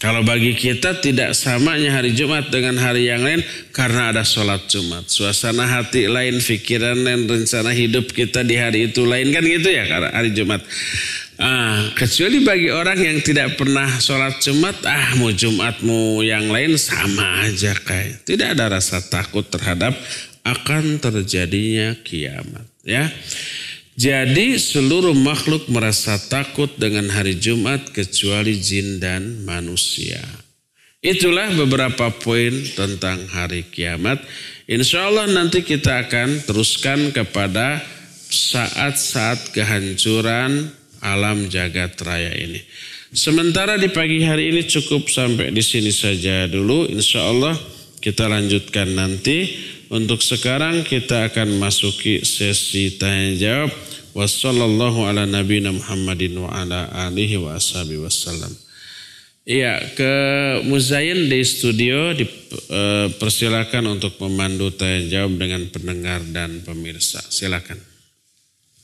Kalau bagi kita tidak samanya hari Jumat dengan hari yang lain karena ada sholat Jumat. Suasana hati lain, pikiran dan rencana hidup kita di hari itu lain kan gitu ya karena hari Jumat. Ah, kecuali bagi orang yang tidak pernah sholat Jumat, ah mau Jumatmu yang lain sama aja kayak. Tidak ada rasa takut terhadap akan terjadinya kiamat. Ya, jadi seluruh makhluk merasa takut dengan hari Jumat kecuali jin dan manusia. Itulah beberapa poin tentang hari kiamat. Insya Allah nanti kita akan teruskan kepada saat-saat kehancuran alam jagat raya ini. Sementara di pagi hari ini cukup sampai di sini saja dulu. Insya Allah kita lanjutkan nanti. Untuk sekarang kita akan masuki sesi tanya jawab. Wassallallahu ala Nabi Muhammadin wa ala alihi Iya, ke Muzain di studio dipersilakan e, untuk memandu tanya jawab dengan pendengar dan pemirsa. Silakan.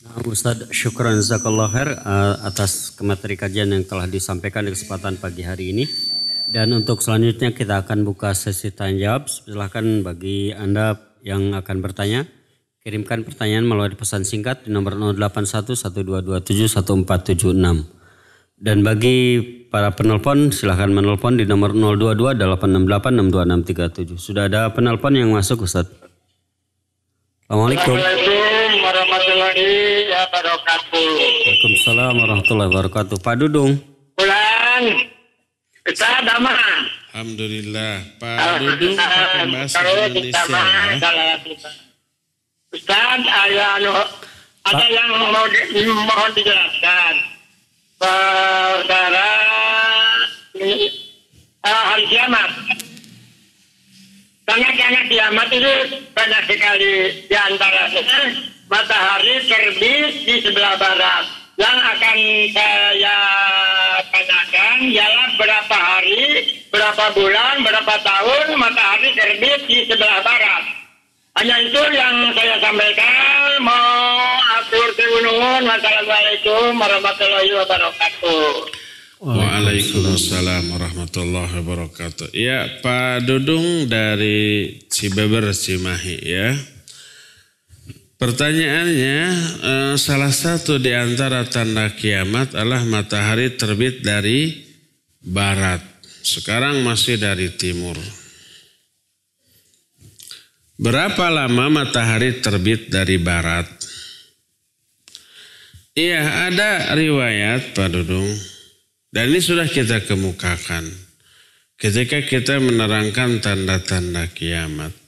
Nah, Ustaz, syukran zakallah khair eh, atas materi kajian yang telah disampaikan di kesempatan pagi hari ini. Dan untuk selanjutnya kita akan buka sesi tanya jawab. Silahkan bagi Anda yang akan bertanya, kirimkan pertanyaan melalui pesan singkat di nomor 08112271476. Dan bagi para penelpon, silahkan menelpon di nomor 022 Sudah ada penelpon yang masuk Ustaz. Assalamualaikum. Assalamualaikum warahmatullahi ya, wabarakatuh. Waalaikumsalam warahmatullahi wabarakatuh. Pak Dudung. Pulang. Kita damai. Alhamdulillah. Pak Dudung pakai bahasa Indonesia ya. Ustaz, ada, ada yang mau di, mohon dijelaskan. Saudara uh, eh, hari kiamat. Karena kiamat kiamat itu banyak sekali di antara kita matahari terbit di sebelah barat. Yang akan saya tanyakan ialah berapa hari, berapa bulan, berapa tahun matahari terbit di sebelah barat. Hanya itu yang saya sampaikan. Mau atur keunungan. Wassalamualaikum warahmatullahi wabarakatuh. Waalaikumsalam warahmatullahi wabarakatuh. Ya, Pak Dudung dari Cibeber Cimahi ya. Pertanyaannya, eh, salah satu di antara tanda kiamat adalah matahari terbit dari barat. Sekarang masih dari timur. Berapa lama matahari terbit dari barat? Iya, ada riwayat Pak Dudung. Dan ini sudah kita kemukakan. Ketika kita menerangkan tanda-tanda kiamat.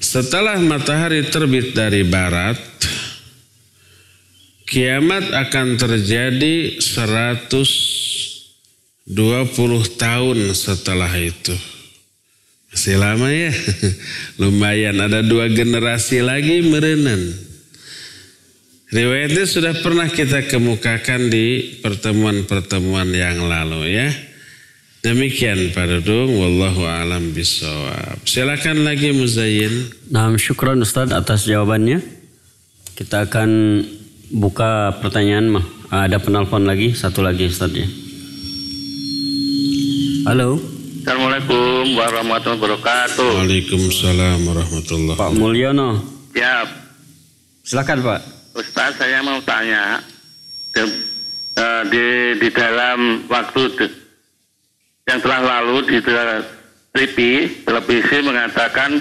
Setelah matahari terbit dari barat, kiamat akan terjadi 120 tahun setelah itu. Masih lama ya? [LAUGHS] Lumayan ada dua generasi lagi merenan. Riwayatnya sudah pernah kita kemukakan di pertemuan-pertemuan yang lalu ya. Demikian Pak Dudung, wallahu alam bisawab. Silakan lagi Muzayyin. Nah, syukran Ustaz atas jawabannya. Kita akan buka pertanyaan mah. Ada penelpon lagi, satu lagi Ustaz ya. Halo. Assalamualaikum warahmatullahi wabarakatuh. Waalaikumsalam warahmatullahi wabarakatuh. Pak Mulyono. Siap. Silakan Pak. Ustaz saya mau tanya di, eh, di, di dalam waktu yang telah lalu di Tripi televisi mengatakan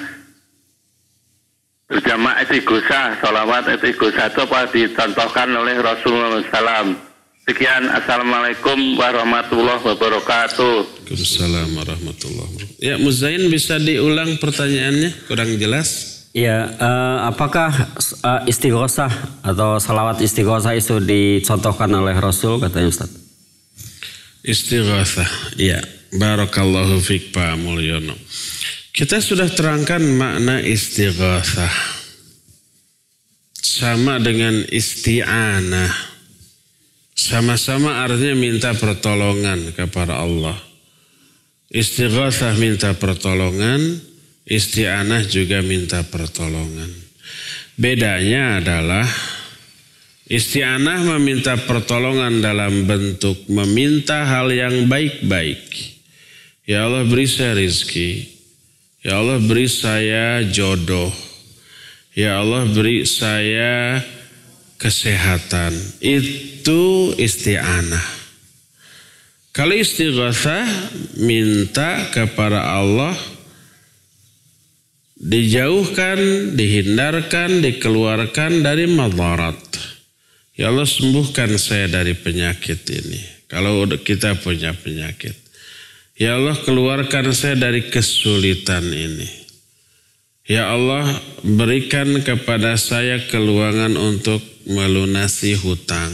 berjamaah etigosa, salawat etigosa itu apa dicontohkan oleh Rasulullah SAW. Sekian, Assalamualaikum warahmatullahi wabarakatuh. Assalamualaikum warahmatullahi wabarakatuh. Ya, Muzain bisa diulang pertanyaannya, kurang jelas. Ya, uh, apakah uh, istighosah atau salawat istighosah itu dicontohkan oleh Rasul katanya Ustaz? Istighosah, ya. Barakallahu fiqh Pak Kita sudah terangkan makna istighosah. Sama dengan isti'anah. Sama-sama artinya minta pertolongan kepada Allah. Istighosah minta pertolongan, isti'anah juga minta pertolongan. Bedanya adalah isti'anah meminta pertolongan dalam bentuk meminta hal yang baik-baik. Ya Allah beri saya rizki. Ya Allah beri saya jodoh. Ya Allah beri saya kesehatan. Itu isti'anah. Kalau istighatsah minta kepada Allah dijauhkan, dihindarkan, dikeluarkan dari madarat. Ya Allah sembuhkan saya dari penyakit ini. Kalau kita punya penyakit. Ya Allah keluarkan saya dari kesulitan ini. Ya Allah berikan kepada saya keluangan untuk melunasi hutang.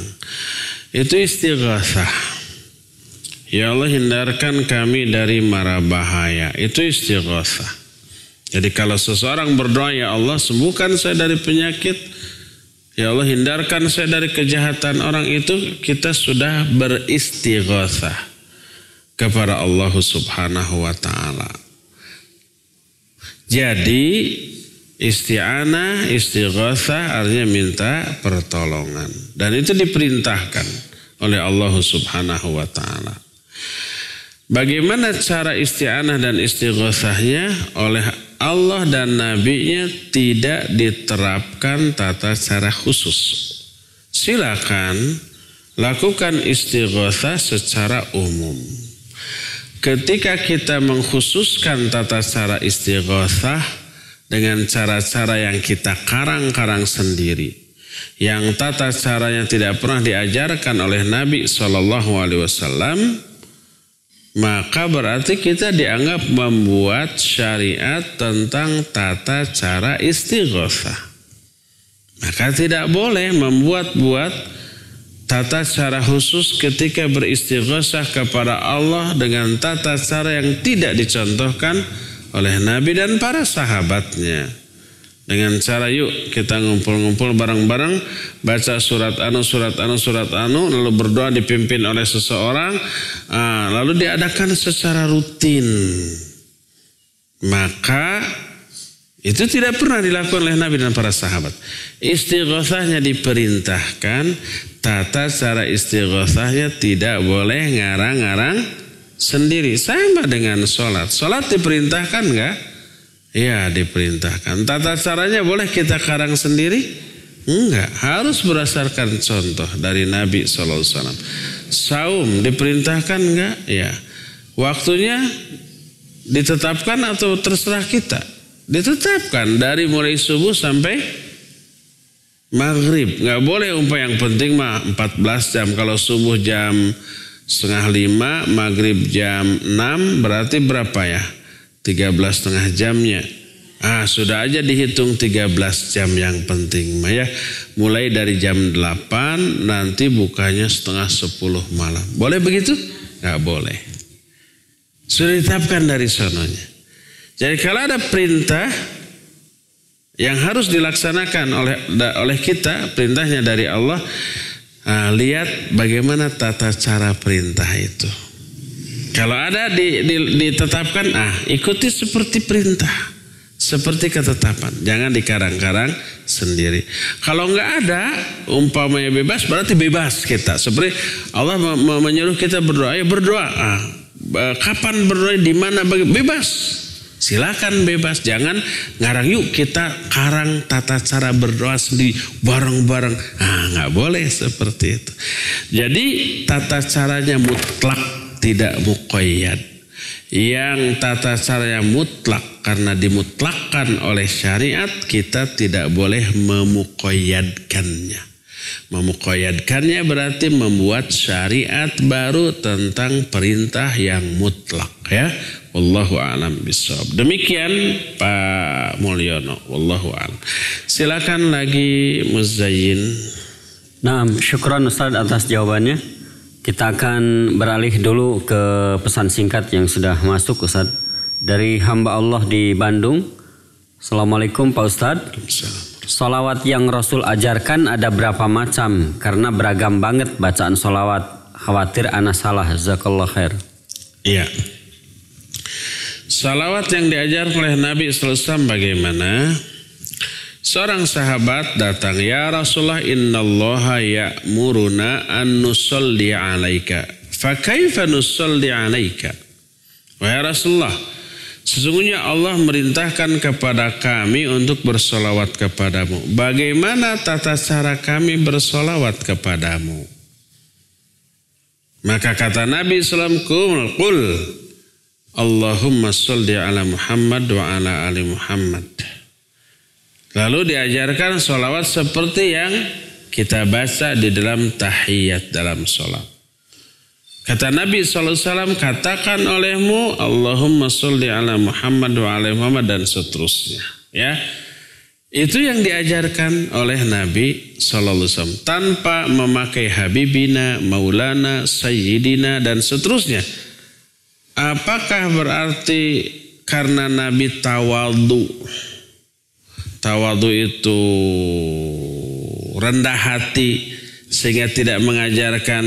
Itu istighasah. Ya Allah hindarkan kami dari mara bahaya. Itu istighasah. Jadi kalau seseorang berdoa, Ya Allah sembuhkan saya dari penyakit. Ya Allah hindarkan saya dari kejahatan orang itu. Kita sudah beristighasah kepada Allah Subhanahu wa taala. Jadi isti'anah, istighatsah artinya minta pertolongan dan itu diperintahkan oleh Allah Subhanahu wa taala. Bagaimana cara isti'anah dan istighatsahnya oleh Allah dan Nabi-Nya tidak diterapkan tata cara khusus. Silakan lakukan istighatsah secara umum ketika kita mengkhususkan tata cara istighothah dengan cara-cara yang kita karang-karang sendiri yang tata caranya tidak pernah diajarkan oleh Nabi Shallallahu Alaihi Wasallam maka berarti kita dianggap membuat syariat tentang tata cara istighothah maka tidak boleh membuat-buat tata cara khusus ketika beristighosah kepada Allah dengan tata cara yang tidak dicontohkan oleh Nabi dan para sahabatnya. Dengan cara yuk kita ngumpul-ngumpul bareng-bareng baca surat anu surat anu surat anu lalu berdoa dipimpin oleh seseorang ah, lalu diadakan secara rutin. Maka itu tidak pernah dilakukan oleh Nabi dan para sahabat. Istighosahnya diperintahkan Tata cara istighothahnya tidak boleh ngarang-ngarang sendiri. Sama dengan sholat. Sholat diperintahkan nggak? Ya diperintahkan. Tata caranya boleh kita karang sendiri? Enggak, harus berdasarkan contoh dari Nabi SAW. Saum diperintahkan enggak? Ya. Waktunya ditetapkan atau terserah kita? Ditetapkan dari mulai subuh sampai maghrib. Nggak boleh umpah yang penting mah 14 jam. Kalau subuh jam setengah lima, maghrib jam 6 berarti berapa ya? 13 setengah jamnya. Ah, sudah aja dihitung 13 jam yang penting mah ya. Mulai dari jam 8 nanti bukanya setengah 10 malam. Boleh begitu? Nggak boleh. Sudah ditetapkan dari sononya. Jadi kalau ada perintah yang harus dilaksanakan oleh oleh kita perintahnya dari Allah nah, lihat bagaimana tata cara perintah itu kalau ada di, di, ditetapkan ah ikuti seperti perintah seperti ketetapan jangan dikarang-karang sendiri kalau nggak ada umpamanya bebas berarti bebas kita seperti Allah menyuruh kita berdoa ya berdoa ah, kapan berdoa di mana bebas Silakan bebas, jangan ngarang yuk kita karang tata cara berdoa sendiri bareng-bareng. Ah, nggak boleh seperti itu. Jadi tata caranya mutlak tidak mukoyat. Yang tata caranya mutlak karena dimutlakkan oleh syariat kita tidak boleh memukoyadkannya. Memukoyadkannya berarti membuat syariat baru tentang perintah yang mutlak ya. Wallahu a'lam bishawab. Demikian Pak Mulyono. Wallahu a'lam. Silakan lagi Muzayyin. Nah, syukran Ustaz atas jawabannya. Kita akan beralih dulu ke pesan singkat yang sudah masuk Ustaz. Dari hamba Allah di Bandung. Assalamualaikum Pak Ustadz. Assalamualaikum. Solawat yang Rasul ajarkan ada berapa macam karena beragam banget bacaan solawat. Khawatir anak salah. Zakallah khair. Iya. Salawat yang diajar oleh Nabi SAW bagaimana? Seorang sahabat datang, Ya Rasulullah innallaha ya'muruna an nusalli alaika. Fakaifa nusalli alaika? Wahai Rasulullah, Sesungguhnya Allah merintahkan kepada kami untuk bersolawat kepadamu. Bagaimana tata cara kami bersolawat kepadamu? Maka kata Nabi SAW, Qul, Allahumma salli ala Muhammad wa ala ali Muhammad. Lalu diajarkan solawat seperti yang kita baca di dalam tahiyat dalam solat. Kata Nabi SAW, katakan olehmu, Allahumma Salli ala Muhammad wa ala Muhammad dan seterusnya. Ya, itu yang diajarkan oleh Nabi SAW tanpa memakai Habibina, Maulana, Sayyidina dan seterusnya. Apakah berarti karena Nabi tawadu? Tawadu itu rendah hati sehingga tidak mengajarkan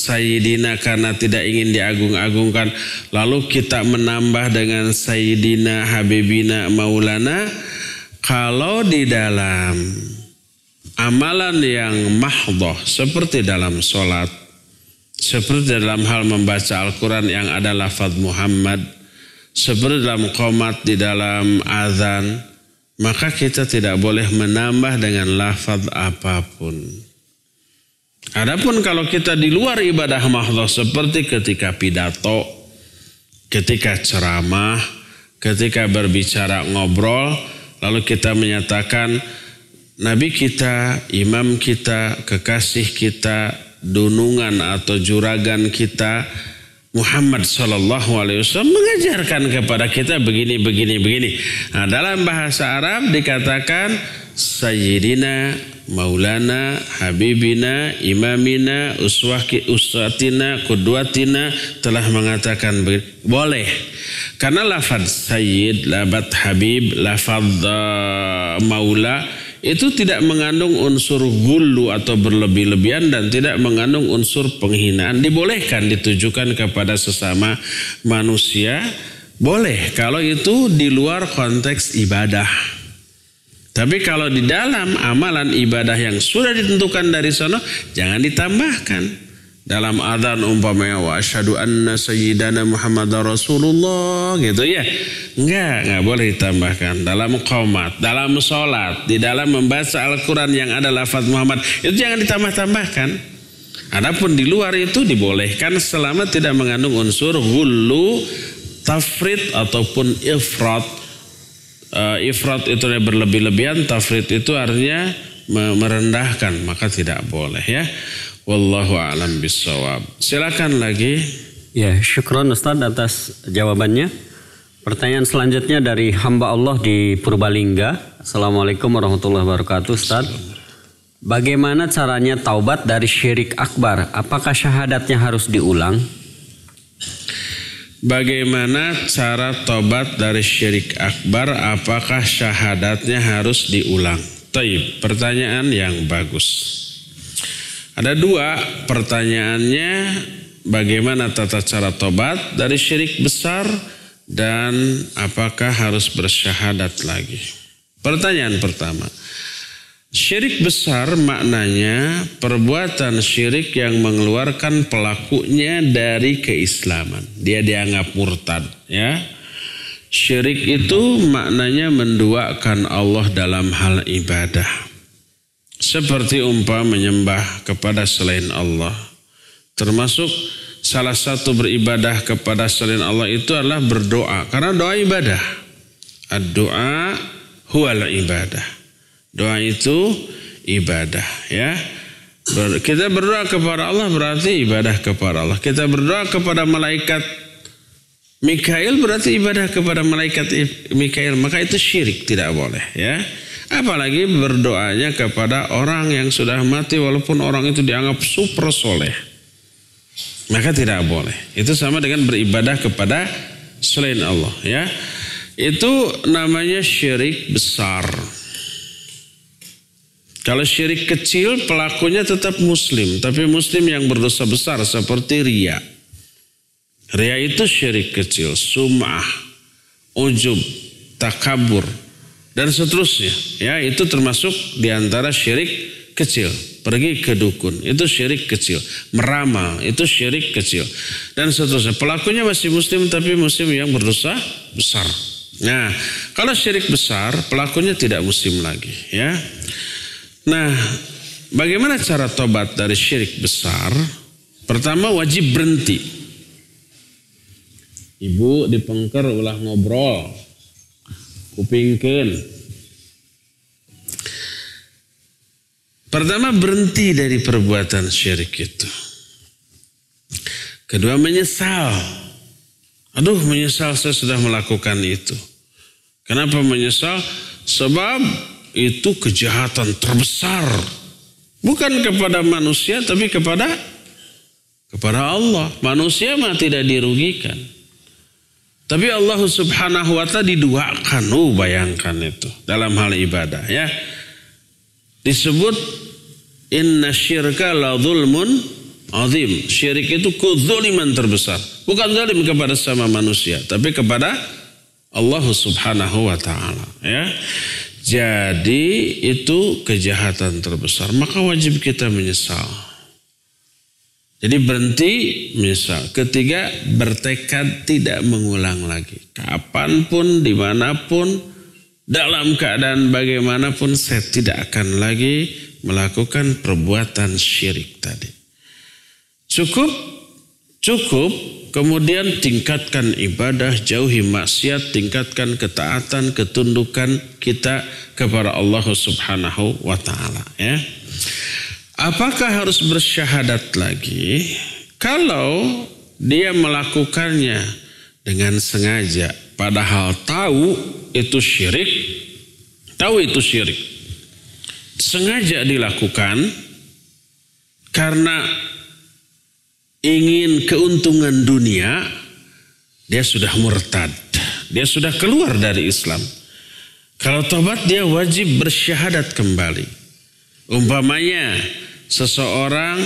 Sayyidina karena tidak ingin diagung-agungkan. Lalu kita menambah dengan Sayyidina Habibina Maulana. Kalau di dalam amalan yang mahdoh seperti dalam sholat. Seperti dalam hal membaca Al-Quran yang ada lafad Muhammad. Seperti dalam komat di dalam azan. Maka kita tidak boleh menambah dengan lafaz apapun. Adapun kalau kita di luar ibadah mahdoh seperti ketika pidato, ketika ceramah, ketika berbicara ngobrol, lalu kita menyatakan nabi kita, imam kita, kekasih kita, dunungan atau juragan kita Muhammad Shallallahu Alaihi Wasallam mengajarkan kepada kita begini begini begini. Nah, dalam bahasa Arab dikatakan Sayyidina Maulana, Habibina, Imamina, Uswaki, Ustatina, Kudwatina telah mengatakan boleh. Karena lafad Sayyid, lafad Habib, lafaz eh, Maula itu tidak mengandung unsur gulu atau berlebih-lebihan dan tidak mengandung unsur penghinaan. Dibolehkan ditujukan kepada sesama manusia. Boleh kalau itu di luar konteks ibadah. Tapi kalau di dalam amalan ibadah yang sudah ditentukan dari sana, jangan ditambahkan. Dalam adzan umpamanya wa asyhadu anna sayyidana Muhammad Rasulullah gitu ya. Enggak, enggak boleh ditambahkan. Dalam qomat, dalam salat, di dalam membaca Al-Qur'an yang ada lafaz Muhammad, itu jangan ditambah-tambahkan. Adapun di luar itu dibolehkan selama tidak mengandung unsur hulu, tafrid ataupun ifrat uh, ifrat itu berlebih-lebihan, tafrid itu artinya merendahkan, maka tidak boleh ya. Wallahu a'lam bisawab. Silakan lagi. Ya, syukron Ustaz atas jawabannya. Pertanyaan selanjutnya dari hamba Allah di Purbalingga. Assalamualaikum warahmatullahi wabarakatuh Ustaz. Bagaimana caranya taubat dari syirik akbar? Apakah syahadatnya harus diulang? Bagaimana cara tobat dari syirik akbar? Apakah syahadatnya harus diulang? Taib, pertanyaan yang bagus. Ada dua pertanyaannya, bagaimana tata cara tobat dari syirik besar dan apakah harus bersyahadat lagi? Pertanyaan pertama, Syirik besar maknanya perbuatan syirik yang mengeluarkan pelakunya dari keislaman. Dia dianggap murtad, ya. Syirik itu maknanya menduakan Allah dalam hal ibadah. Seperti umpa menyembah kepada selain Allah. Termasuk salah satu beribadah kepada selain Allah itu adalah berdoa. Karena doa ibadah. Ad-doa huwal ibadah. Doa itu ibadah ya. kita berdoa kepada Allah berarti ibadah kepada Allah. Kita berdoa kepada malaikat Mikail berarti ibadah kepada malaikat Mikail. Maka itu syirik tidak boleh ya. Apalagi berdoanya kepada orang yang sudah mati walaupun orang itu dianggap super soleh. Maka tidak boleh. Itu sama dengan beribadah kepada selain Allah ya. Itu namanya syirik besar. Kalau syirik kecil pelakunya tetap muslim, tapi muslim yang berdosa besar seperti ria. Ria itu syirik kecil, sum'ah, ujub, takabur, dan seterusnya. Ya, itu termasuk diantara syirik kecil. Pergi ke dukun, itu syirik kecil. Meramal, itu syirik kecil. Dan seterusnya. Pelakunya masih muslim, tapi muslim yang berdosa besar. Nah, kalau syirik besar, pelakunya tidak muslim lagi. Ya, Nah, bagaimana cara tobat dari syirik besar? Pertama wajib berhenti. Ibu dipengker ulah ngobrol. kupingkin. Pertama berhenti dari perbuatan syirik itu. Kedua menyesal. Aduh menyesal saya sudah melakukan itu. Kenapa menyesal? Sebab itu kejahatan terbesar bukan kepada manusia tapi kepada kepada Allah. Manusia mah tidak dirugikan. Tapi Allah Subhanahu wa taala diduakan. Oh, bayangkan itu dalam hal ibadah ya. Disebut inna syirka la zulmun azim. Syirik itu kezaliman terbesar. Bukan zalim kepada sama manusia, tapi kepada Allah Subhanahu wa taala ya. Jadi itu kejahatan terbesar. Maka wajib kita menyesal. Jadi berhenti menyesal. Ketiga, bertekad tidak mengulang lagi. Kapanpun, dimanapun, dalam keadaan bagaimanapun saya tidak akan lagi melakukan perbuatan syirik tadi. Cukup Cukup, kemudian tingkatkan ibadah, jauhi maksiat, tingkatkan ketaatan, ketundukan kita kepada Allah Subhanahu wa taala, ya. Apakah harus bersyahadat lagi? Kalau dia melakukannya dengan sengaja, padahal tahu itu syirik, tahu itu syirik. Sengaja dilakukan karena ingin keuntungan dunia, dia sudah murtad. Dia sudah keluar dari Islam. Kalau tobat dia wajib bersyahadat kembali. Umpamanya seseorang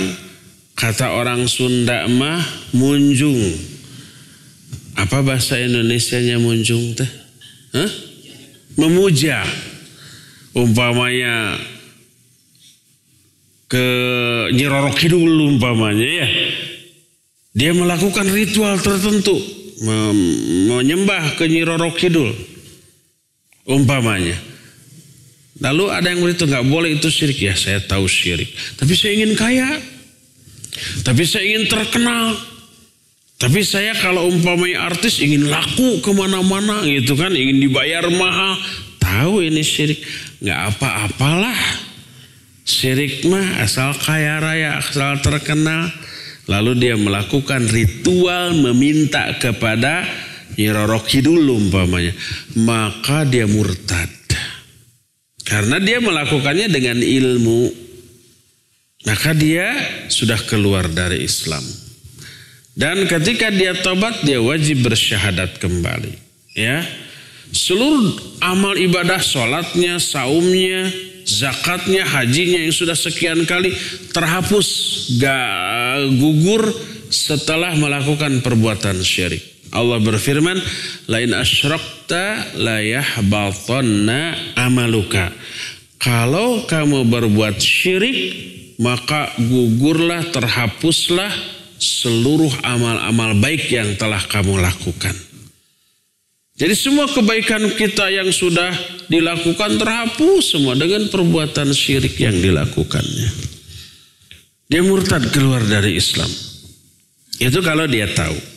kata orang Sunda mah munjung. Apa bahasa Indonesia-nya munjung teh? Hah? Memuja. Umpamanya ke Nyiroro Kidul umpamanya ya dia melakukan ritual tertentu. Menyembah ke Nyi Roro Kidul. Umpamanya. Lalu ada yang begitu nggak boleh itu syirik ya saya tahu syirik. Tapi saya ingin kaya. Tapi saya ingin terkenal. Tapi saya kalau umpamanya artis ingin laku kemana-mana gitu kan. Ingin dibayar mahal. Tahu ini syirik. Nggak apa-apalah. Syirik mah asal kaya raya, asal terkenal. Lalu dia melakukan ritual meminta kepada Nyiroro Kidul umpamanya. Maka dia murtad. Karena dia melakukannya dengan ilmu. Maka dia sudah keluar dari Islam. Dan ketika dia tobat dia wajib bersyahadat kembali. Ya, Seluruh amal ibadah sholatnya, saumnya, zakatnya, hajinya yang sudah sekian kali terhapus, gak eh, gugur setelah melakukan perbuatan syirik. Allah berfirman, lain asyrakta layah baltona amaluka. Kalau kamu berbuat syirik, maka gugurlah, terhapuslah seluruh amal-amal baik yang telah kamu lakukan. Jadi semua kebaikan kita yang sudah dilakukan terhapus semua dengan perbuatan syirik yang dilakukannya. Dia murtad keluar dari Islam. Itu kalau dia tahu.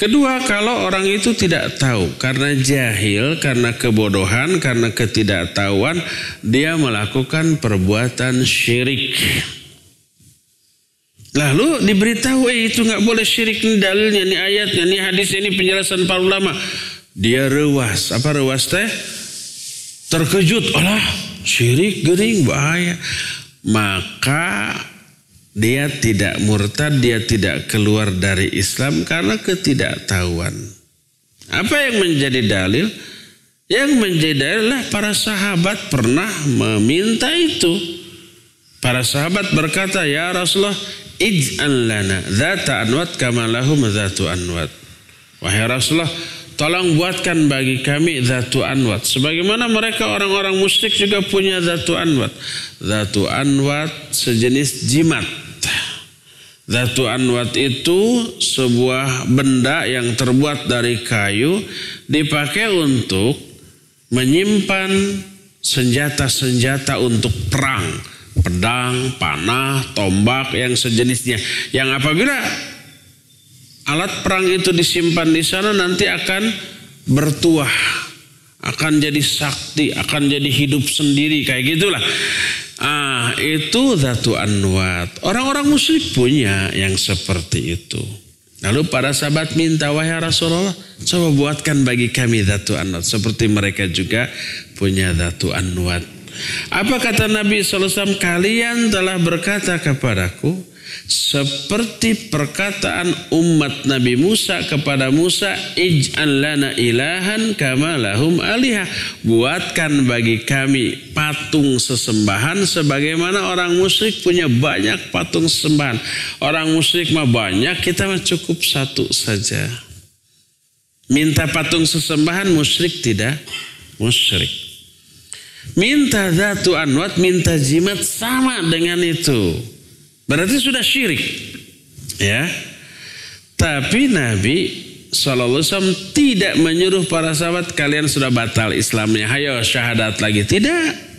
Kedua, kalau orang itu tidak tahu karena jahil, karena kebodohan, karena ketidaktahuan, dia melakukan perbuatan syirik. Lalu diberitahu eh itu nggak boleh syirik ini dalilnya, ini ayatnya, ini hadis ini penjelasan para ulama. Dia rewas, apa rewas teh? Terkejut, Allah syirik gering bahaya. Maka dia tidak murtad, dia tidak keluar dari Islam karena ketidaktahuan. Apa yang menjadi dalil? Yang menjadi dalil adalah para sahabat pernah meminta itu. Para sahabat berkata, "Ya Rasulullah, Ij'al lana dzata anwat kama lahum anwat. Wahai Rasulullah, tolong buatkan bagi kami dzatu anwat. Sebagaimana mereka orang-orang musyrik juga punya dzatu anwat. anwat sejenis jimat. Datu anwat itu sebuah benda yang terbuat dari kayu dipakai untuk menyimpan senjata-senjata untuk perang pedang, panah, tombak yang sejenisnya. Yang apabila alat perang itu disimpan di sana nanti akan bertuah, akan jadi sakti, akan jadi hidup sendiri kayak gitulah. Ah, itu Zatu Anwat. Orang-orang Muslim punya yang seperti itu. Lalu para sahabat minta, wahai Rasulullah, coba buatkan bagi kami Zatu Anwat. Seperti mereka juga punya Zatu Anwat. Apa kata Nabi SAW? Kalian telah berkata kepadaku seperti perkataan umat Nabi Musa kepada Musa ij'al lana ilahan kama lahum alihah buatkan bagi kami patung sesembahan sebagaimana orang musyrik punya banyak patung sesembahan orang musyrik mah banyak kita mah cukup satu saja minta patung sesembahan musyrik tidak musyrik Minta zatu anwat, minta jimat sama dengan itu. Berarti sudah syirik. Ya. Tapi Nabi SAW tidak menyuruh para sahabat kalian sudah batal Islamnya. Hayo syahadat lagi. Tidak.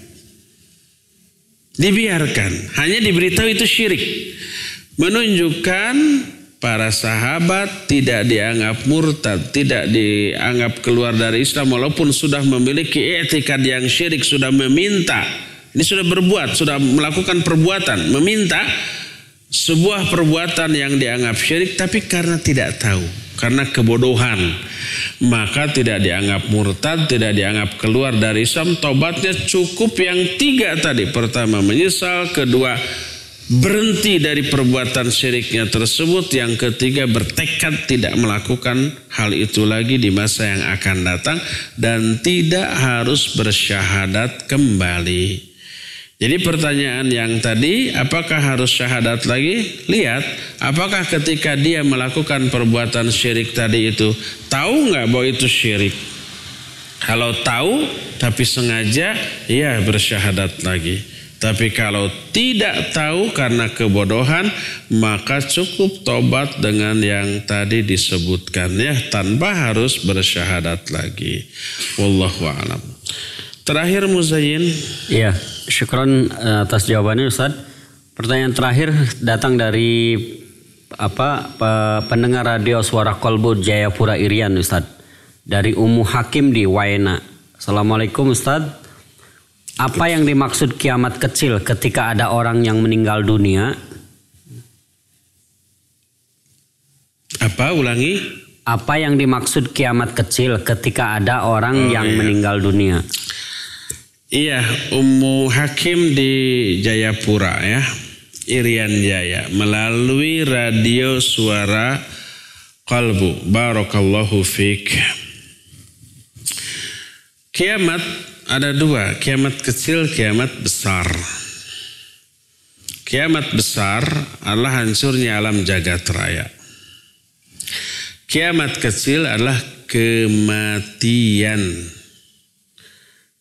Dibiarkan. Hanya diberitahu itu syirik. Menunjukkan para sahabat tidak dianggap murtad, tidak dianggap keluar dari Islam walaupun sudah memiliki etikat yang syirik, sudah meminta. Ini sudah berbuat, sudah melakukan perbuatan, meminta sebuah perbuatan yang dianggap syirik tapi karena tidak tahu, karena kebodohan, maka tidak dianggap murtad, tidak dianggap keluar dari Islam. Tobatnya cukup yang tiga tadi. Pertama menyesal, kedua berhenti dari perbuatan syiriknya tersebut. Yang ketiga bertekad tidak melakukan hal itu lagi di masa yang akan datang dan tidak harus bersyahadat kembali. Jadi pertanyaan yang tadi, apakah harus syahadat lagi? Lihat, apakah ketika dia melakukan perbuatan syirik tadi itu, tahu nggak bahwa itu syirik? Kalau tahu, tapi sengaja, ya bersyahadat lagi. Tapi kalau tidak tahu karena kebodohan, maka cukup tobat dengan yang tadi disebutkan ya, tanpa harus bersyahadat lagi. Wallahu a'lam. Terakhir Muzayyin. Iya, syukron eh, atas jawabannya Ustaz. Pertanyaan terakhir datang dari apa pendengar radio Suara Kolbu Jayapura Irian Ustaz. Dari Umu Hakim di Waena. Assalamualaikum Ustadz. Apa yang dimaksud kiamat kecil ketika ada orang yang meninggal dunia? Apa ulangi? Apa yang dimaksud kiamat kecil ketika ada orang oh, yang iya. meninggal dunia? Iya, Ummu Hakim di Jayapura ya, Irian Jaya melalui radio suara Kalbu. Barakallahu fiik. Kiamat ada dua, kiamat kecil, kiamat besar. Kiamat besar adalah hancurnya alam jagat raya. Kiamat kecil adalah kematian.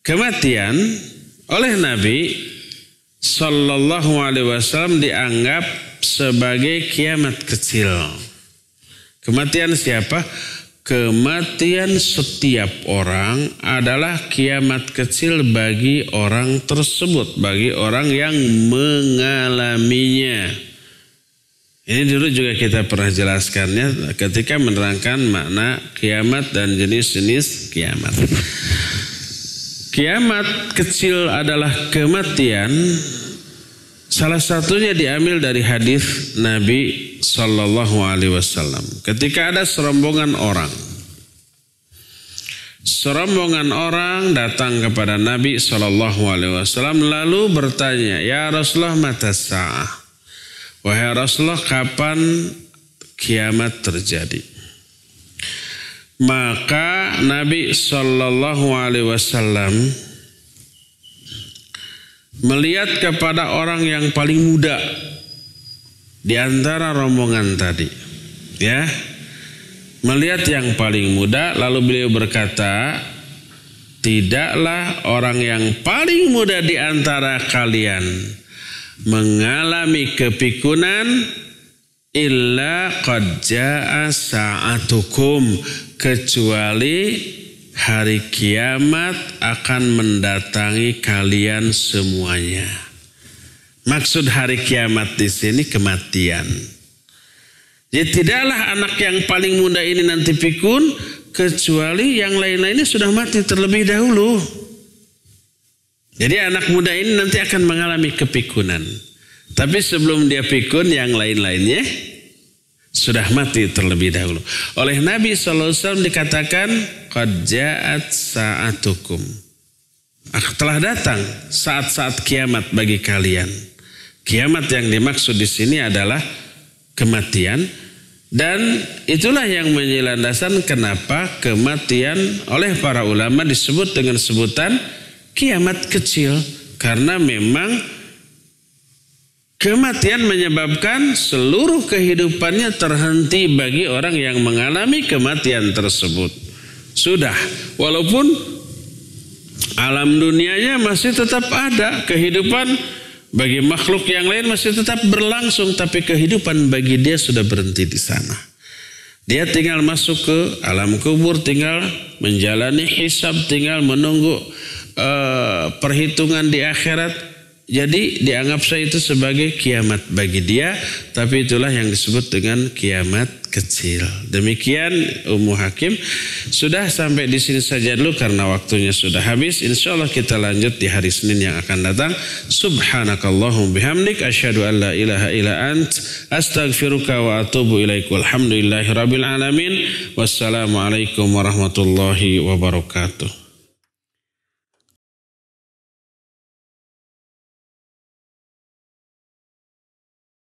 Kematian oleh Nabi Shallallahu Alaihi Wasallam dianggap sebagai kiamat kecil. Kematian siapa? Kematian setiap orang adalah kiamat kecil bagi orang tersebut, bagi orang yang mengalaminya. Ini dulu juga kita pernah jelaskannya ketika menerangkan makna kiamat dan jenis-jenis kiamat. Kiamat kecil adalah kematian. Salah satunya diambil dari hadis Nabi Sallallahu Alaihi Wasallam. Ketika ada serombongan orang, serombongan orang datang kepada Nabi Sallallahu Alaihi Wasallam lalu bertanya, Ya Rasulullah mata sah. Wahai Rasulullah kapan kiamat terjadi? Maka Nabi Sallallahu Alaihi Wasallam melihat kepada orang yang paling muda di antara rombongan tadi. Ya. Melihat yang paling muda lalu beliau berkata, "Tidaklah orang yang paling muda di antara kalian mengalami kepikunan illa qad jaa sa'atukum kecuali hari kiamat akan mendatangi kalian semuanya." Maksud hari kiamat di sini kematian. Jadi ya, tidaklah anak yang paling muda ini nanti pikun kecuali yang lain-lainnya sudah mati terlebih dahulu. Jadi anak muda ini nanti akan mengalami kepikunan. Tapi sebelum dia pikun yang lain-lainnya sudah mati terlebih dahulu. Oleh Nabi Alaihi Wasallam dikatakan qad ja'at sa'atukum. Ah, telah datang saat-saat kiamat bagi kalian. Kiamat yang dimaksud di sini adalah kematian dan itulah yang menjadi kenapa kematian oleh para ulama disebut dengan sebutan kiamat kecil karena memang kematian menyebabkan seluruh kehidupannya terhenti bagi orang yang mengalami kematian tersebut. Sudah, walaupun alam dunianya masih tetap ada kehidupan bagi makhluk yang lain masih tetap berlangsung, tapi kehidupan bagi dia sudah berhenti di sana. Dia tinggal masuk ke alam kubur, tinggal menjalani hisab, tinggal menunggu uh, perhitungan di akhirat. Jadi dianggap saya itu sebagai kiamat bagi dia, tapi itulah yang disebut dengan kiamat kecil. Demikian Ummu Hakim. Sudah sampai di sini saja dulu karena waktunya sudah habis. Insya Allah kita lanjut di hari Senin yang akan datang. Subhanakallahum bihamdik. Asyadu an la ilaha ila ant. Astagfiruka wa atubu ilaik. Walhamdulillahi rabbil alamin. Wassalamualaikum warahmatullahi wabarakatuh.